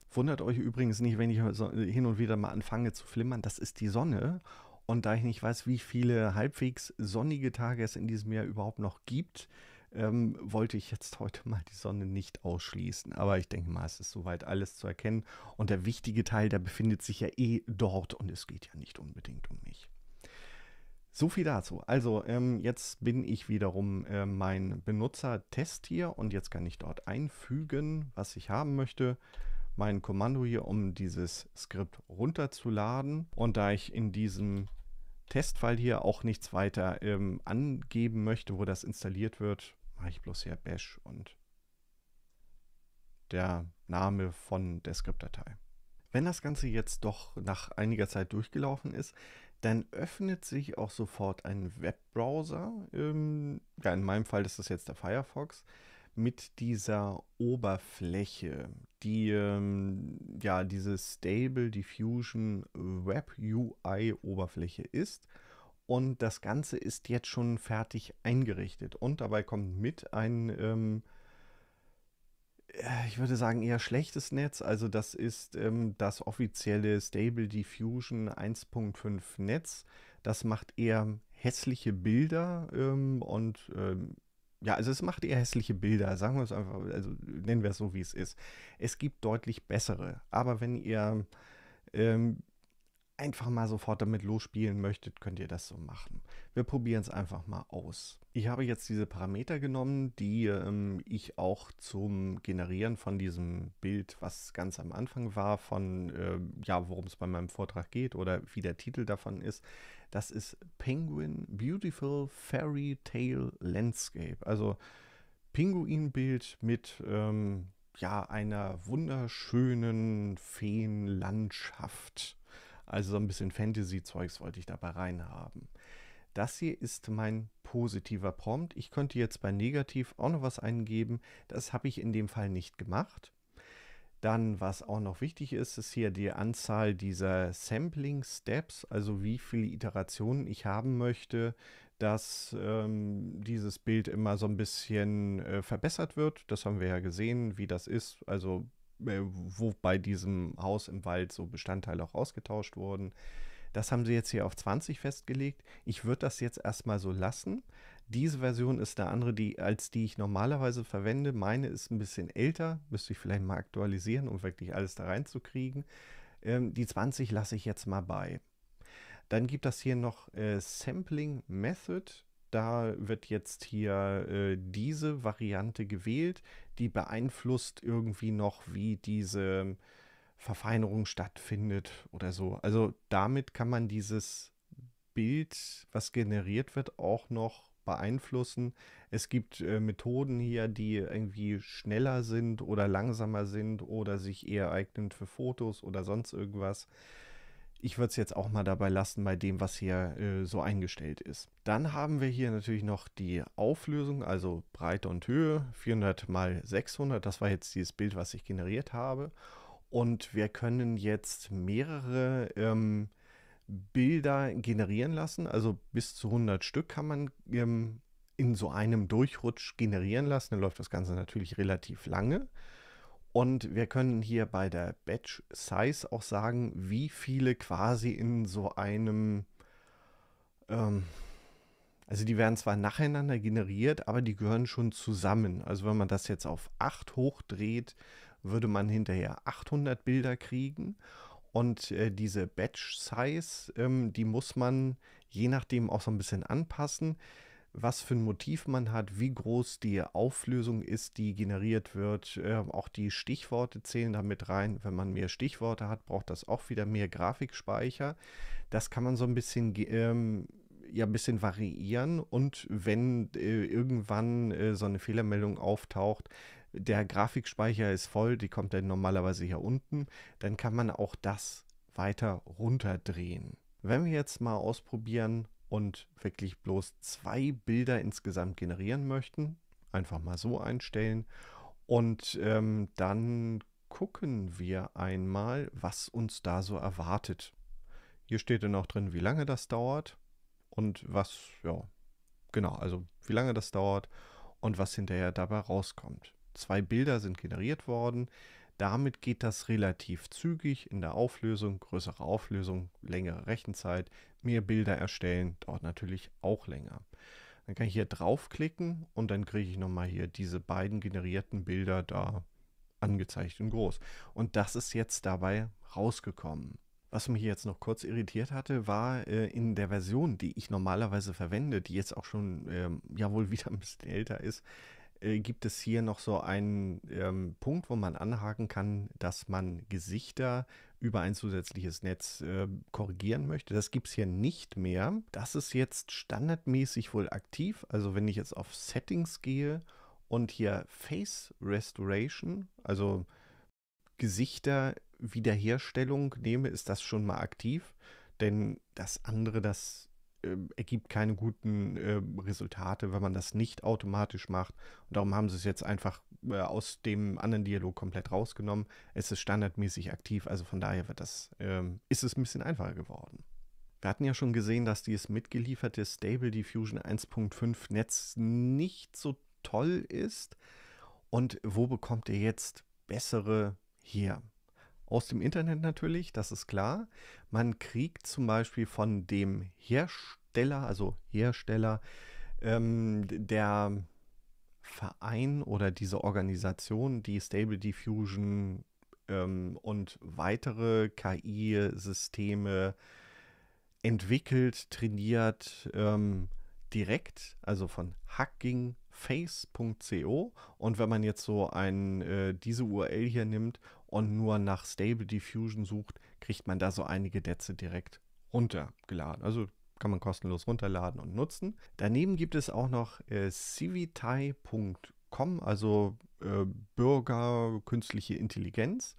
Wundert euch übrigens nicht, wenn ich hin und wieder mal anfange zu flimmern. Das ist die Sonne und da ich nicht weiß, wie viele halbwegs sonnige Tage es in diesem Jahr überhaupt noch gibt, ähm, wollte ich jetzt heute mal die Sonne nicht ausschließen. Aber ich denke mal, es ist soweit alles zu erkennen. Und der wichtige Teil, der befindet sich ja eh dort und es geht ja nicht unbedingt um mich. So viel dazu. Also ähm, jetzt bin ich wiederum äh, mein Benutzer-Test hier und jetzt kann ich dort einfügen, was ich haben möchte mein Kommando hier, um dieses Skript runterzuladen. Und da ich in diesem Testfall hier auch nichts weiter ähm, angeben möchte, wo das installiert wird, mache ich bloß hier bash und der Name von der Skriptdatei. Wenn das Ganze jetzt doch nach einiger Zeit durchgelaufen ist, dann öffnet sich auch sofort ein Webbrowser. Ähm, ja, in meinem Fall ist das jetzt der Firefox mit dieser Oberfläche, die ähm, ja diese Stable Diffusion Web UI Oberfläche ist. Und das Ganze ist jetzt schon fertig eingerichtet. Und dabei kommt mit ein, ähm, äh, ich würde sagen, eher schlechtes Netz. Also das ist ähm, das offizielle Stable Diffusion 1.5 Netz. Das macht eher hässliche Bilder ähm, und ähm, ja, also es macht eher hässliche Bilder, sagen wir es einfach, also nennen wir es so, wie es ist. Es gibt deutlich bessere, aber wenn ihr ähm, einfach mal sofort damit losspielen möchtet, könnt ihr das so machen. Wir probieren es einfach mal aus. Ich habe jetzt diese Parameter genommen, die ähm, ich auch zum Generieren von diesem Bild, was ganz am Anfang war, von äh, ja, worum es bei meinem Vortrag geht oder wie der Titel davon ist, das ist Penguin Beautiful Fairy Tale Landscape. Also Pinguinbild mit ähm, ja, einer wunderschönen Feenlandschaft. Also so ein bisschen Fantasy-Zeugs wollte ich dabei reinhaben. Das hier ist mein positiver Prompt. Ich könnte jetzt bei negativ auch noch was eingeben. Das habe ich in dem Fall nicht gemacht. Dann, was auch noch wichtig ist, ist hier die Anzahl dieser Sampling Steps, also wie viele Iterationen ich haben möchte, dass ähm, dieses Bild immer so ein bisschen äh, verbessert wird. Das haben wir ja gesehen, wie das ist. Also äh, wo bei diesem Haus im Wald so Bestandteile auch ausgetauscht wurden. Das haben sie jetzt hier auf 20 festgelegt. Ich würde das jetzt erstmal so lassen, diese Version ist eine andere, die, als die ich normalerweise verwende. Meine ist ein bisschen älter, müsste ich vielleicht mal aktualisieren, um wirklich alles da reinzukriegen. Ähm, die 20 lasse ich jetzt mal bei. Dann gibt das hier noch äh, Sampling Method. Da wird jetzt hier äh, diese Variante gewählt, die beeinflusst irgendwie noch, wie diese Verfeinerung stattfindet oder so. Also damit kann man dieses Bild, was generiert wird, auch noch beeinflussen. Es gibt äh, Methoden hier, die irgendwie schneller sind oder langsamer sind oder sich eher eignen für Fotos oder sonst irgendwas. Ich würde es jetzt auch mal dabei lassen bei dem, was hier äh, so eingestellt ist. Dann haben wir hier natürlich noch die Auflösung, also Breite und Höhe, 400 mal 600. Das war jetzt dieses Bild, was ich generiert habe. Und wir können jetzt mehrere ähm, Bilder generieren lassen. Also bis zu 100 Stück kann man ähm, in so einem Durchrutsch generieren lassen. Dann läuft das Ganze natürlich relativ lange. Und wir können hier bei der Batch Size auch sagen, wie viele quasi in so einem... Ähm, also die werden zwar nacheinander generiert, aber die gehören schon zusammen. Also wenn man das jetzt auf 8 hochdreht, würde man hinterher 800 Bilder kriegen. Und äh, diese Batch-Size, ähm, die muss man je nachdem auch so ein bisschen anpassen, was für ein Motiv man hat, wie groß die Auflösung ist, die generiert wird. Äh, auch die Stichworte zählen damit rein. Wenn man mehr Stichworte hat, braucht das auch wieder mehr Grafikspeicher. Das kann man so ein bisschen ähm, ja ein bisschen variieren und wenn äh, irgendwann äh, so eine Fehlermeldung auftaucht, der Grafikspeicher ist voll, die kommt dann normalerweise hier unten, dann kann man auch das weiter runterdrehen. Wenn wir jetzt mal ausprobieren und wirklich bloß zwei Bilder insgesamt generieren möchten, einfach mal so einstellen und ähm, dann gucken wir einmal, was uns da so erwartet. Hier steht dann auch drin, wie lange das dauert und was, ja, genau, also wie lange das dauert und was hinterher dabei rauskommt. Zwei Bilder sind generiert worden. Damit geht das relativ zügig in der Auflösung, größere Auflösung, längere Rechenzeit, mehr Bilder erstellen, dauert natürlich auch länger. Dann kann ich hier draufklicken und dann kriege ich nochmal hier diese beiden generierten Bilder da angezeigt in groß. Und das ist jetzt dabei rausgekommen. Was mich jetzt noch kurz irritiert hatte, war äh, in der Version, die ich normalerweise verwende, die jetzt auch schon ähm, ja wohl wieder ein bisschen älter ist, äh, gibt es hier noch so einen ähm, Punkt, wo man anhaken kann, dass man Gesichter über ein zusätzliches Netz äh, korrigieren möchte. Das gibt es hier nicht mehr. Das ist jetzt standardmäßig wohl aktiv. Also wenn ich jetzt auf Settings gehe und hier Face Restoration, also Gesichterwiederherstellung nehme, ist das schon mal aktiv. Denn das andere, das äh, ergibt keine guten äh, Resultate, wenn man das nicht automatisch macht. Und darum haben sie es jetzt einfach äh, aus dem anderen Dialog komplett rausgenommen. Es ist standardmäßig aktiv, also von daher wird das, ähm, ist es ein bisschen einfacher geworden. Wir hatten ja schon gesehen, dass dieses mitgelieferte Stable Diffusion 1.5 Netz nicht so toll ist. Und wo bekommt ihr jetzt bessere hier? aus dem Internet natürlich, das ist klar. Man kriegt zum Beispiel von dem Hersteller, also Hersteller, ähm, der Verein oder diese Organisation, die Stable Diffusion ähm, und weitere KI-Systeme entwickelt, trainiert, ähm, direkt, also von hackingface.co. Und wenn man jetzt so ein, äh, diese URL hier nimmt und nur nach Stable Diffusion sucht, kriegt man da so einige Netze direkt runtergeladen. Also kann man kostenlos runterladen und nutzen. Daneben gibt es auch noch äh, civitai.com, also äh, Bürger künstliche Intelligenz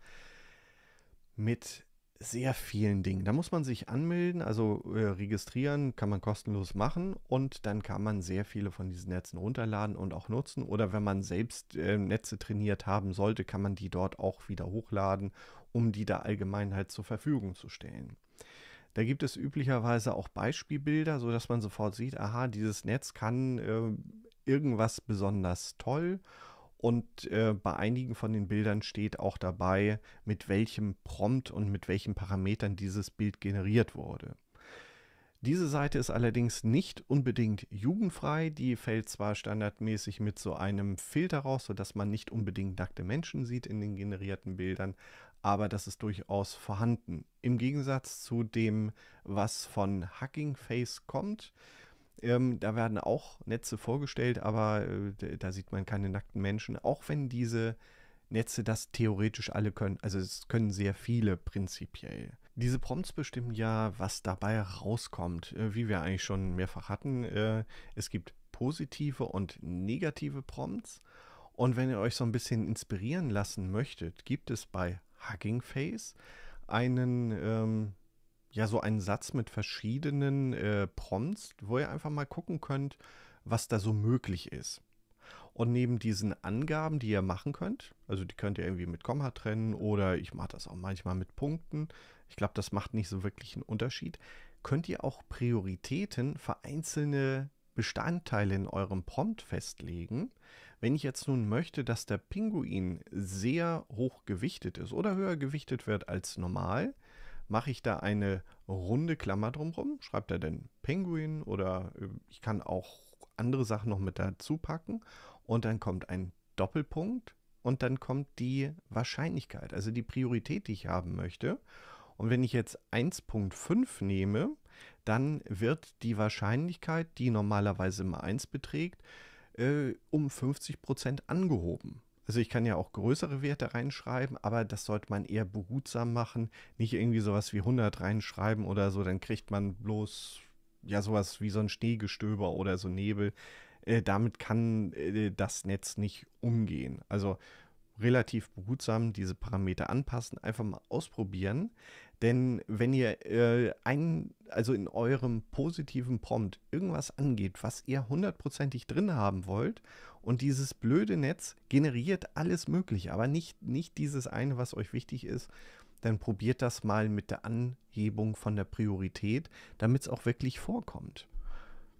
mit sehr vielen Dingen. Da muss man sich anmelden, also äh, registrieren, kann man kostenlos machen und dann kann man sehr viele von diesen Netzen runterladen und auch nutzen. Oder wenn man selbst äh, Netze trainiert haben sollte, kann man die dort auch wieder hochladen, um die der Allgemeinheit halt zur Verfügung zu stellen. Da gibt es üblicherweise auch Beispielbilder, sodass man sofort sieht, aha, dieses Netz kann äh, irgendwas besonders toll und äh, bei einigen von den Bildern steht auch dabei, mit welchem Prompt und mit welchen Parametern dieses Bild generiert wurde. Diese Seite ist allerdings nicht unbedingt jugendfrei. Die fällt zwar standardmäßig mit so einem Filter raus, sodass man nicht unbedingt nackte Menschen sieht in den generierten Bildern, aber das ist durchaus vorhanden. Im Gegensatz zu dem, was von Hugging Face kommt, ähm, da werden auch Netze vorgestellt, aber äh, da sieht man keine nackten Menschen, auch wenn diese Netze das theoretisch alle können. Also es können sehr viele prinzipiell. Diese Prompts bestimmen ja, was dabei rauskommt. Äh, wie wir eigentlich schon mehrfach hatten, äh, es gibt positive und negative Prompts. Und wenn ihr euch so ein bisschen inspirieren lassen möchtet, gibt es bei Hugging Face einen ähm, ja so einen Satz mit verschiedenen äh, Prompts, wo ihr einfach mal gucken könnt, was da so möglich ist. Und neben diesen Angaben, die ihr machen könnt, also die könnt ihr irgendwie mit Komma trennen oder ich mache das auch manchmal mit Punkten. Ich glaube, das macht nicht so wirklich einen Unterschied. Könnt ihr auch Prioritäten für einzelne Bestandteile in eurem Prompt festlegen. Wenn ich jetzt nun möchte, dass der Pinguin sehr hoch gewichtet ist oder höher gewichtet wird als normal, mache ich da eine runde Klammer drumherum. Schreibt er denn Penguin oder äh, ich kann auch andere Sachen noch mit dazu packen. Und dann kommt ein Doppelpunkt und dann kommt die Wahrscheinlichkeit, also die Priorität, die ich haben möchte. Und wenn ich jetzt 1.5 nehme, dann wird die Wahrscheinlichkeit, die normalerweise immer 1 beträgt, äh, um 50% angehoben. Also ich kann ja auch größere Werte reinschreiben, aber das sollte man eher behutsam machen. Nicht irgendwie sowas wie 100 reinschreiben oder so, dann kriegt man bloß ja sowas wie so ein Schneegestöber oder so Nebel. Äh, damit kann äh, das Netz nicht umgehen. Also relativ behutsam diese Parameter anpassen, einfach mal ausprobieren. Denn wenn ihr äh, ein, also in eurem positiven Prompt irgendwas angeht, was ihr hundertprozentig drin haben wollt, und dieses blöde Netz generiert alles Mögliche, aber nicht, nicht dieses eine, was euch wichtig ist, dann probiert das mal mit der Anhebung von der Priorität, damit es auch wirklich vorkommt.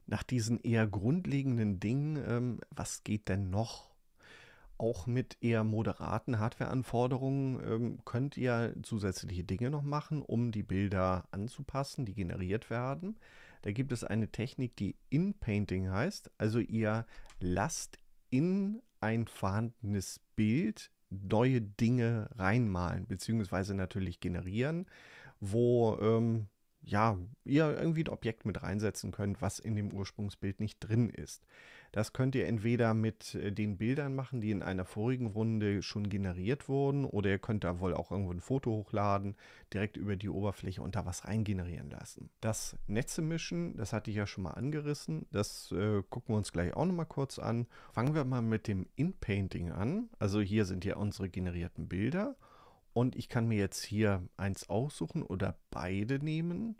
Nach diesen eher grundlegenden Dingen, ähm, was geht denn noch? auch mit eher moderaten Hardwareanforderungen ähm, könnt ihr zusätzliche Dinge noch machen, um die Bilder anzupassen, die generiert werden. Da gibt es eine Technik, die In-Painting heißt. Also ihr lasst in ein vorhandenes Bild neue Dinge reinmalen, beziehungsweise natürlich generieren, wo ähm, ja, ihr irgendwie ein Objekt mit reinsetzen könnt, was in dem Ursprungsbild nicht drin ist. Das könnt ihr entweder mit äh, den Bildern machen, die in einer vorigen Runde schon generiert wurden, oder ihr könnt da wohl auch irgendwo ein Foto hochladen, direkt über die Oberfläche und da was reingenerieren lassen. Das Netze mischen, das hatte ich ja schon mal angerissen, das äh, gucken wir uns gleich auch nochmal kurz an. Fangen wir mal mit dem In-Painting an. Also hier sind ja unsere generierten Bilder. Und ich kann mir jetzt hier eins aussuchen oder beide nehmen.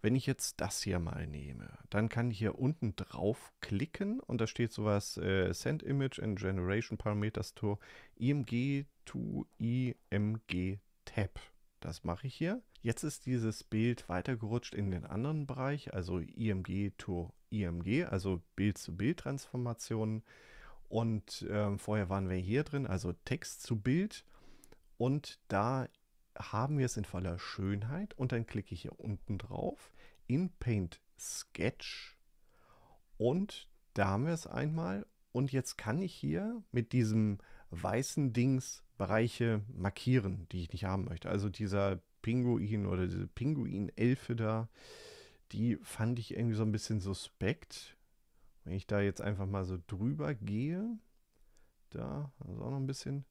Wenn ich jetzt das hier mal nehme, dann kann ich hier unten drauf klicken und da steht sowas äh, Send Image and Generation Parameters to IMG to IMG Tab. Das mache ich hier. Jetzt ist dieses Bild weitergerutscht in den anderen Bereich, also IMG to IMG, also Bild-zu-Bild-Transformationen. Und ähm, vorher waren wir hier drin, also Text zu Bild. Und da haben wir es in voller Schönheit und dann klicke ich hier unten drauf in Paint Sketch und da haben wir es einmal und jetzt kann ich hier mit diesem weißen Dings Bereiche markieren, die ich nicht haben möchte. Also dieser Pinguin oder diese Pinguin-Elfe da, die fand ich irgendwie so ein bisschen suspekt. Wenn ich da jetzt einfach mal so drüber gehe, da ist also auch noch ein bisschen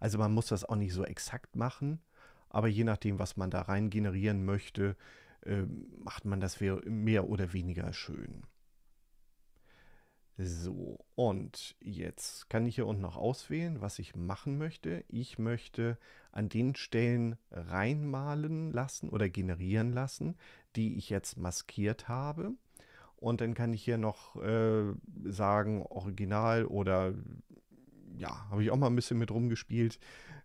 also man muss das auch nicht so exakt machen, aber je nachdem, was man da rein generieren möchte, ähm, macht man das mehr oder weniger schön. So, und jetzt kann ich hier unten noch auswählen, was ich machen möchte. Ich möchte an den Stellen reinmalen lassen oder generieren lassen, die ich jetzt maskiert habe. Und dann kann ich hier noch äh, sagen, original oder ja, habe ich auch mal ein bisschen mit rumgespielt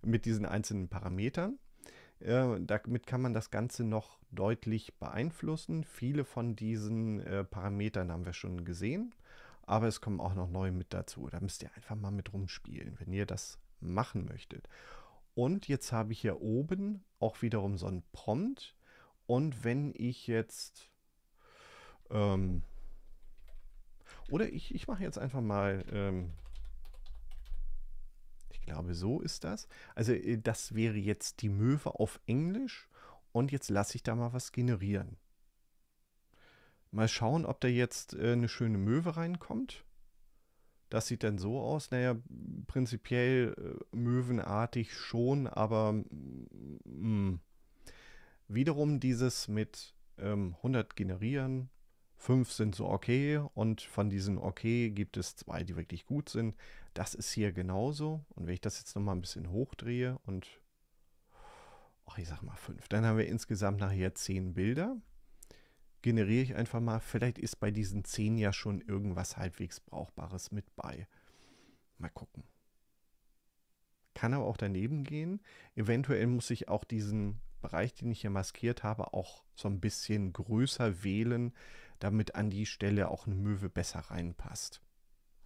mit diesen einzelnen Parametern. Äh, damit kann man das Ganze noch deutlich beeinflussen. Viele von diesen äh, Parametern haben wir schon gesehen, aber es kommen auch noch neue mit dazu. Da müsst ihr einfach mal mit rumspielen, wenn ihr das machen möchtet. Und jetzt habe ich hier oben auch wiederum so ein Prompt. Und wenn ich jetzt... Ähm, oder ich, ich mache jetzt einfach mal ähm, glaube, so ist das. Also äh, das wäre jetzt die Möwe auf Englisch und jetzt lasse ich da mal was generieren. Mal schauen, ob da jetzt äh, eine schöne Möwe reinkommt. Das sieht dann so aus. Naja, prinzipiell äh, möwenartig schon, aber mh. Mm, mm. wiederum dieses mit ähm, 100 generieren Fünf sind so okay und von diesen okay gibt es zwei, die wirklich gut sind. Das ist hier genauso. Und wenn ich das jetzt nochmal ein bisschen hochdrehe und ach, ich sag mal fünf, dann haben wir insgesamt nachher zehn Bilder. Generiere ich einfach mal, vielleicht ist bei diesen zehn ja schon irgendwas halbwegs Brauchbares mit bei. Mal gucken. Kann aber auch daneben gehen. Eventuell muss ich auch diesen Bereich, den ich hier maskiert habe, auch so ein bisschen größer wählen, damit an die Stelle auch eine Möwe besser reinpasst.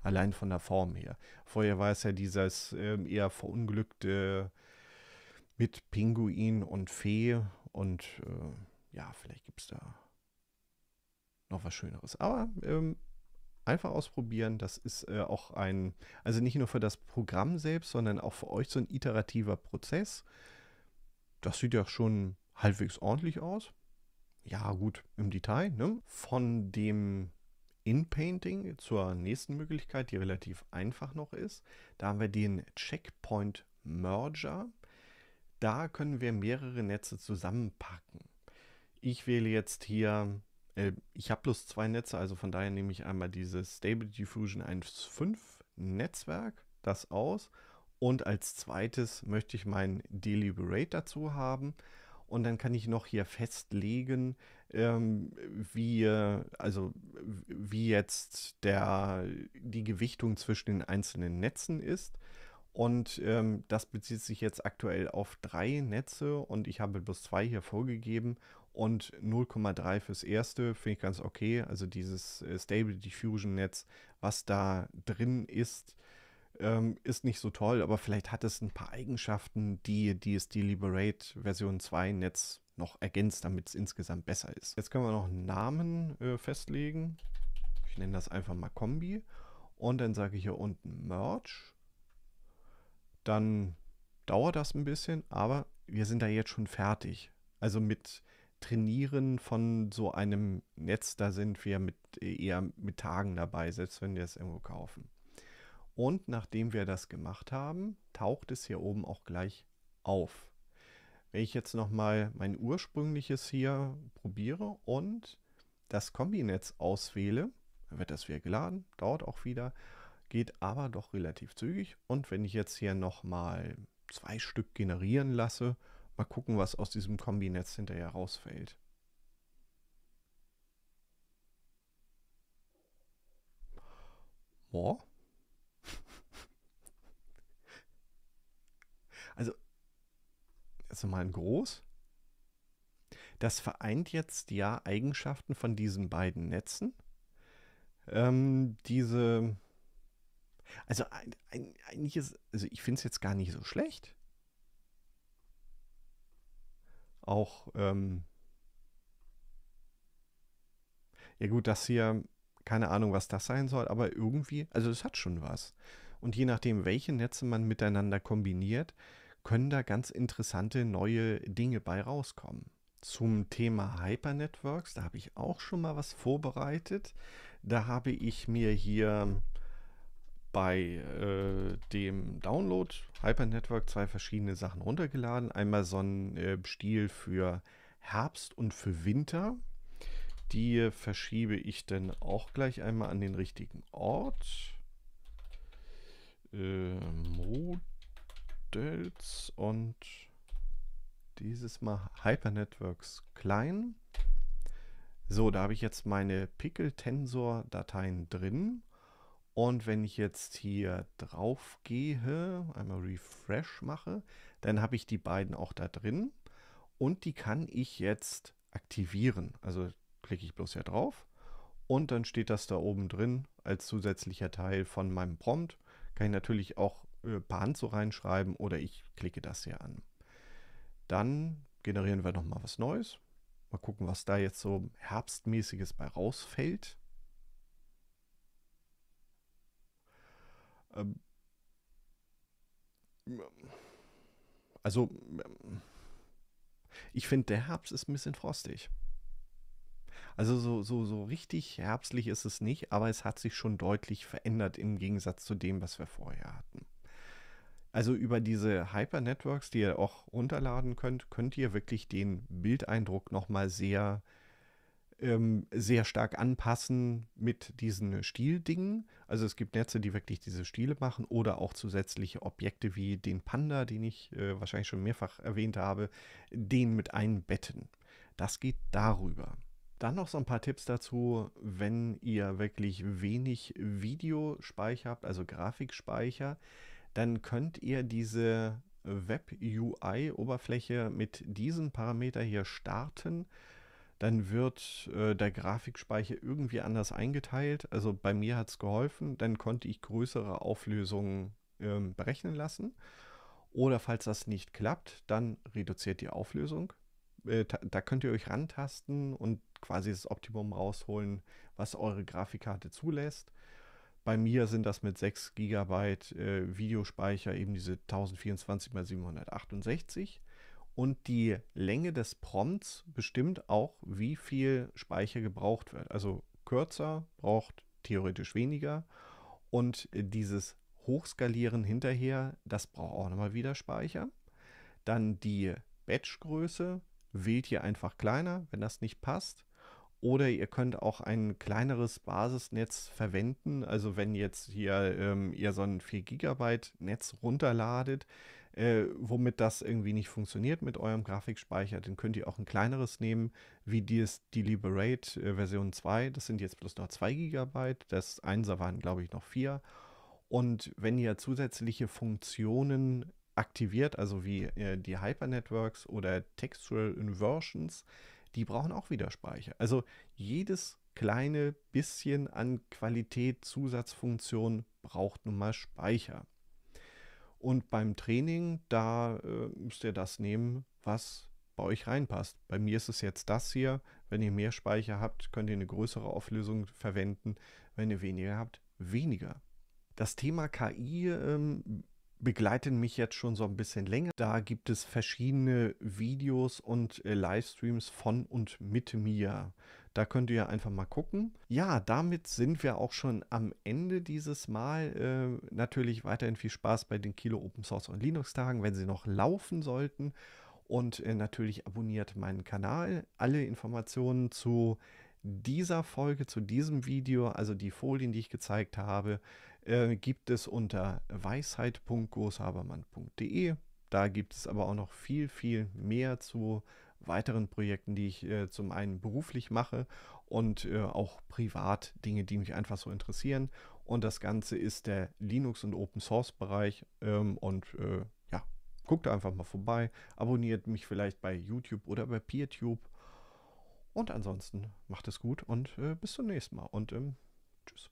Allein von der Form her. Vorher war es ja dieses äh, eher verunglückte mit Pinguin und Fee und äh, ja, vielleicht gibt es da noch was Schöneres. Aber ähm, einfach ausprobieren. Das ist äh, auch ein, also nicht nur für das Programm selbst, sondern auch für euch so ein iterativer Prozess. Das sieht ja schon halbwegs ordentlich aus. Ja, gut, im Detail. Ne? Von dem In-Painting zur nächsten Möglichkeit, die relativ einfach noch ist, da haben wir den Checkpoint Merger. Da können wir mehrere Netze zusammenpacken. Ich wähle jetzt hier, äh, ich habe bloß zwei Netze, also von daher nehme ich einmal dieses Stable Diffusion 1.5 Netzwerk, das aus und als zweites möchte ich mein Deliberate dazu haben. Und dann kann ich noch hier festlegen, ähm, wie, also, wie jetzt der, die Gewichtung zwischen den einzelnen Netzen ist. Und ähm, das bezieht sich jetzt aktuell auf drei Netze und ich habe bloß zwei hier vorgegeben und 0,3 fürs erste finde ich ganz okay. Also dieses äh, Stable Diffusion Netz, was da drin ist, ähm, ist nicht so toll, aber vielleicht hat es ein paar Eigenschaften, die, die es die Liberate Version 2 Netz noch ergänzt, damit es insgesamt besser ist. Jetzt können wir noch einen Namen äh, festlegen. Ich nenne das einfach mal Kombi. Und dann sage ich hier unten Merge. Dann dauert das ein bisschen, aber wir sind da jetzt schon fertig. Also mit Trainieren von so einem Netz, da sind wir mit, eher mit Tagen dabei, selbst wenn wir es irgendwo kaufen. Und nachdem wir das gemacht haben, taucht es hier oben auch gleich auf. Wenn ich jetzt nochmal mein ursprüngliches hier probiere und das Kombinetz auswähle, dann wird das wieder geladen, dauert auch wieder, geht aber doch relativ zügig. Und wenn ich jetzt hier nochmal zwei Stück generieren lasse, mal gucken, was aus diesem Kombinetz hinterher rausfällt. Boah. Also, jetzt also nochmal in groß. Das vereint jetzt ja Eigenschaften von diesen beiden Netzen. Ähm, diese, also ein, ein, eigentlich ist, also ich finde es jetzt gar nicht so schlecht. Auch, ähm, ja gut, das hier, keine Ahnung, was das sein soll, aber irgendwie, also es hat schon was. Und je nachdem, welche Netze man miteinander kombiniert, können da ganz interessante neue Dinge bei rauskommen. Zum Thema Hypernetworks, da habe ich auch schon mal was vorbereitet. Da habe ich mir hier bei äh, dem Download Hypernetwork zwei verschiedene Sachen runtergeladen. Einmal so ein äh, Stil für Herbst und für Winter. Die verschiebe ich dann auch gleich einmal an den richtigen Ort. Äh, Mode. Stills und dieses Mal Hypernetworks klein. So, da habe ich jetzt meine Pickle-Tensor-Dateien drin. Und wenn ich jetzt hier drauf gehe, einmal Refresh mache, dann habe ich die beiden auch da drin. Und die kann ich jetzt aktivieren. Also klicke ich bloß ja drauf. Und dann steht das da oben drin als zusätzlicher Teil von meinem Prompt. Kann ich natürlich auch äh, per Hand so reinschreiben oder ich klicke das hier an. Dann generieren wir nochmal was Neues. Mal gucken, was da jetzt so Herbstmäßiges bei rausfällt. Ähm, also, ich finde, der Herbst ist ein bisschen frostig. Also so, so, so richtig herbstlich ist es nicht, aber es hat sich schon deutlich verändert im Gegensatz zu dem, was wir vorher hatten. Also über diese Hyper-Networks, die ihr auch runterladen könnt, könnt ihr wirklich den Bildeindruck nochmal sehr, ähm, sehr stark anpassen mit diesen Stildingen. Also es gibt Netze, die wirklich diese Stile machen oder auch zusätzliche Objekte wie den Panda, den ich äh, wahrscheinlich schon mehrfach erwähnt habe, den mit einbetten. Das geht darüber. Dann noch so ein paar Tipps dazu, wenn ihr wirklich wenig Videospeicher habt, also Grafikspeicher dann könnt ihr diese Web-UI-Oberfläche mit diesem Parameter hier starten. Dann wird äh, der Grafikspeicher irgendwie anders eingeteilt. Also bei mir hat es geholfen. Dann konnte ich größere Auflösungen äh, berechnen lassen. Oder falls das nicht klappt, dann reduziert die Auflösung. Äh, da, da könnt ihr euch rantasten und quasi das Optimum rausholen, was eure Grafikkarte zulässt. Bei mir sind das mit 6 GB äh, Videospeicher eben diese 1024 x 768. Und die Länge des Prompts bestimmt auch, wie viel Speicher gebraucht wird. Also kürzer braucht theoretisch weniger. Und äh, dieses Hochskalieren hinterher, das braucht auch nochmal wieder Speicher. Dann die Batchgröße wählt hier einfach kleiner, wenn das nicht passt. Oder ihr könnt auch ein kleineres Basisnetz verwenden. Also wenn jetzt hier ähm, ihr so ein 4 GB Netz runterladet, äh, womit das irgendwie nicht funktioniert mit eurem Grafikspeicher, dann könnt ihr auch ein kleineres nehmen, wie dies, die Liberate äh, Version 2. Das sind jetzt bloß noch 2 GB. Das 1er waren, glaube ich, noch 4. Und wenn ihr zusätzliche Funktionen aktiviert, also wie äh, die Hypernetworks oder Textual Inversions, die brauchen auch wieder Speicher. Also jedes kleine bisschen an Qualität, Zusatzfunktion braucht nun mal Speicher. Und beim Training, da äh, müsst ihr das nehmen, was bei euch reinpasst. Bei mir ist es jetzt das hier. Wenn ihr mehr Speicher habt, könnt ihr eine größere Auflösung verwenden. Wenn ihr weniger habt, weniger. Das Thema KI ähm, begleiten mich jetzt schon so ein bisschen länger. Da gibt es verschiedene Videos und äh, Livestreams von und mit mir. Da könnt ihr einfach mal gucken. Ja, damit sind wir auch schon am Ende dieses Mal. Äh, natürlich weiterhin viel Spaß bei den Kilo Open Source und Linux Tagen, wenn sie noch laufen sollten. Und äh, natürlich abonniert meinen Kanal. Alle Informationen zu dieser Folge, zu diesem Video, also die Folien, die ich gezeigt habe, äh, gibt es unter weisheit.großhabermann.de. Da gibt es aber auch noch viel, viel mehr zu weiteren Projekten, die ich äh, zum einen beruflich mache und äh, auch privat Dinge, die mich einfach so interessieren. Und das Ganze ist der Linux- und Open-Source-Bereich. Ähm, und äh, ja, guckt einfach mal vorbei, abonniert mich vielleicht bei YouTube oder bei PeerTube. Und ansonsten macht es gut und äh, bis zum nächsten Mal und ähm, tschüss.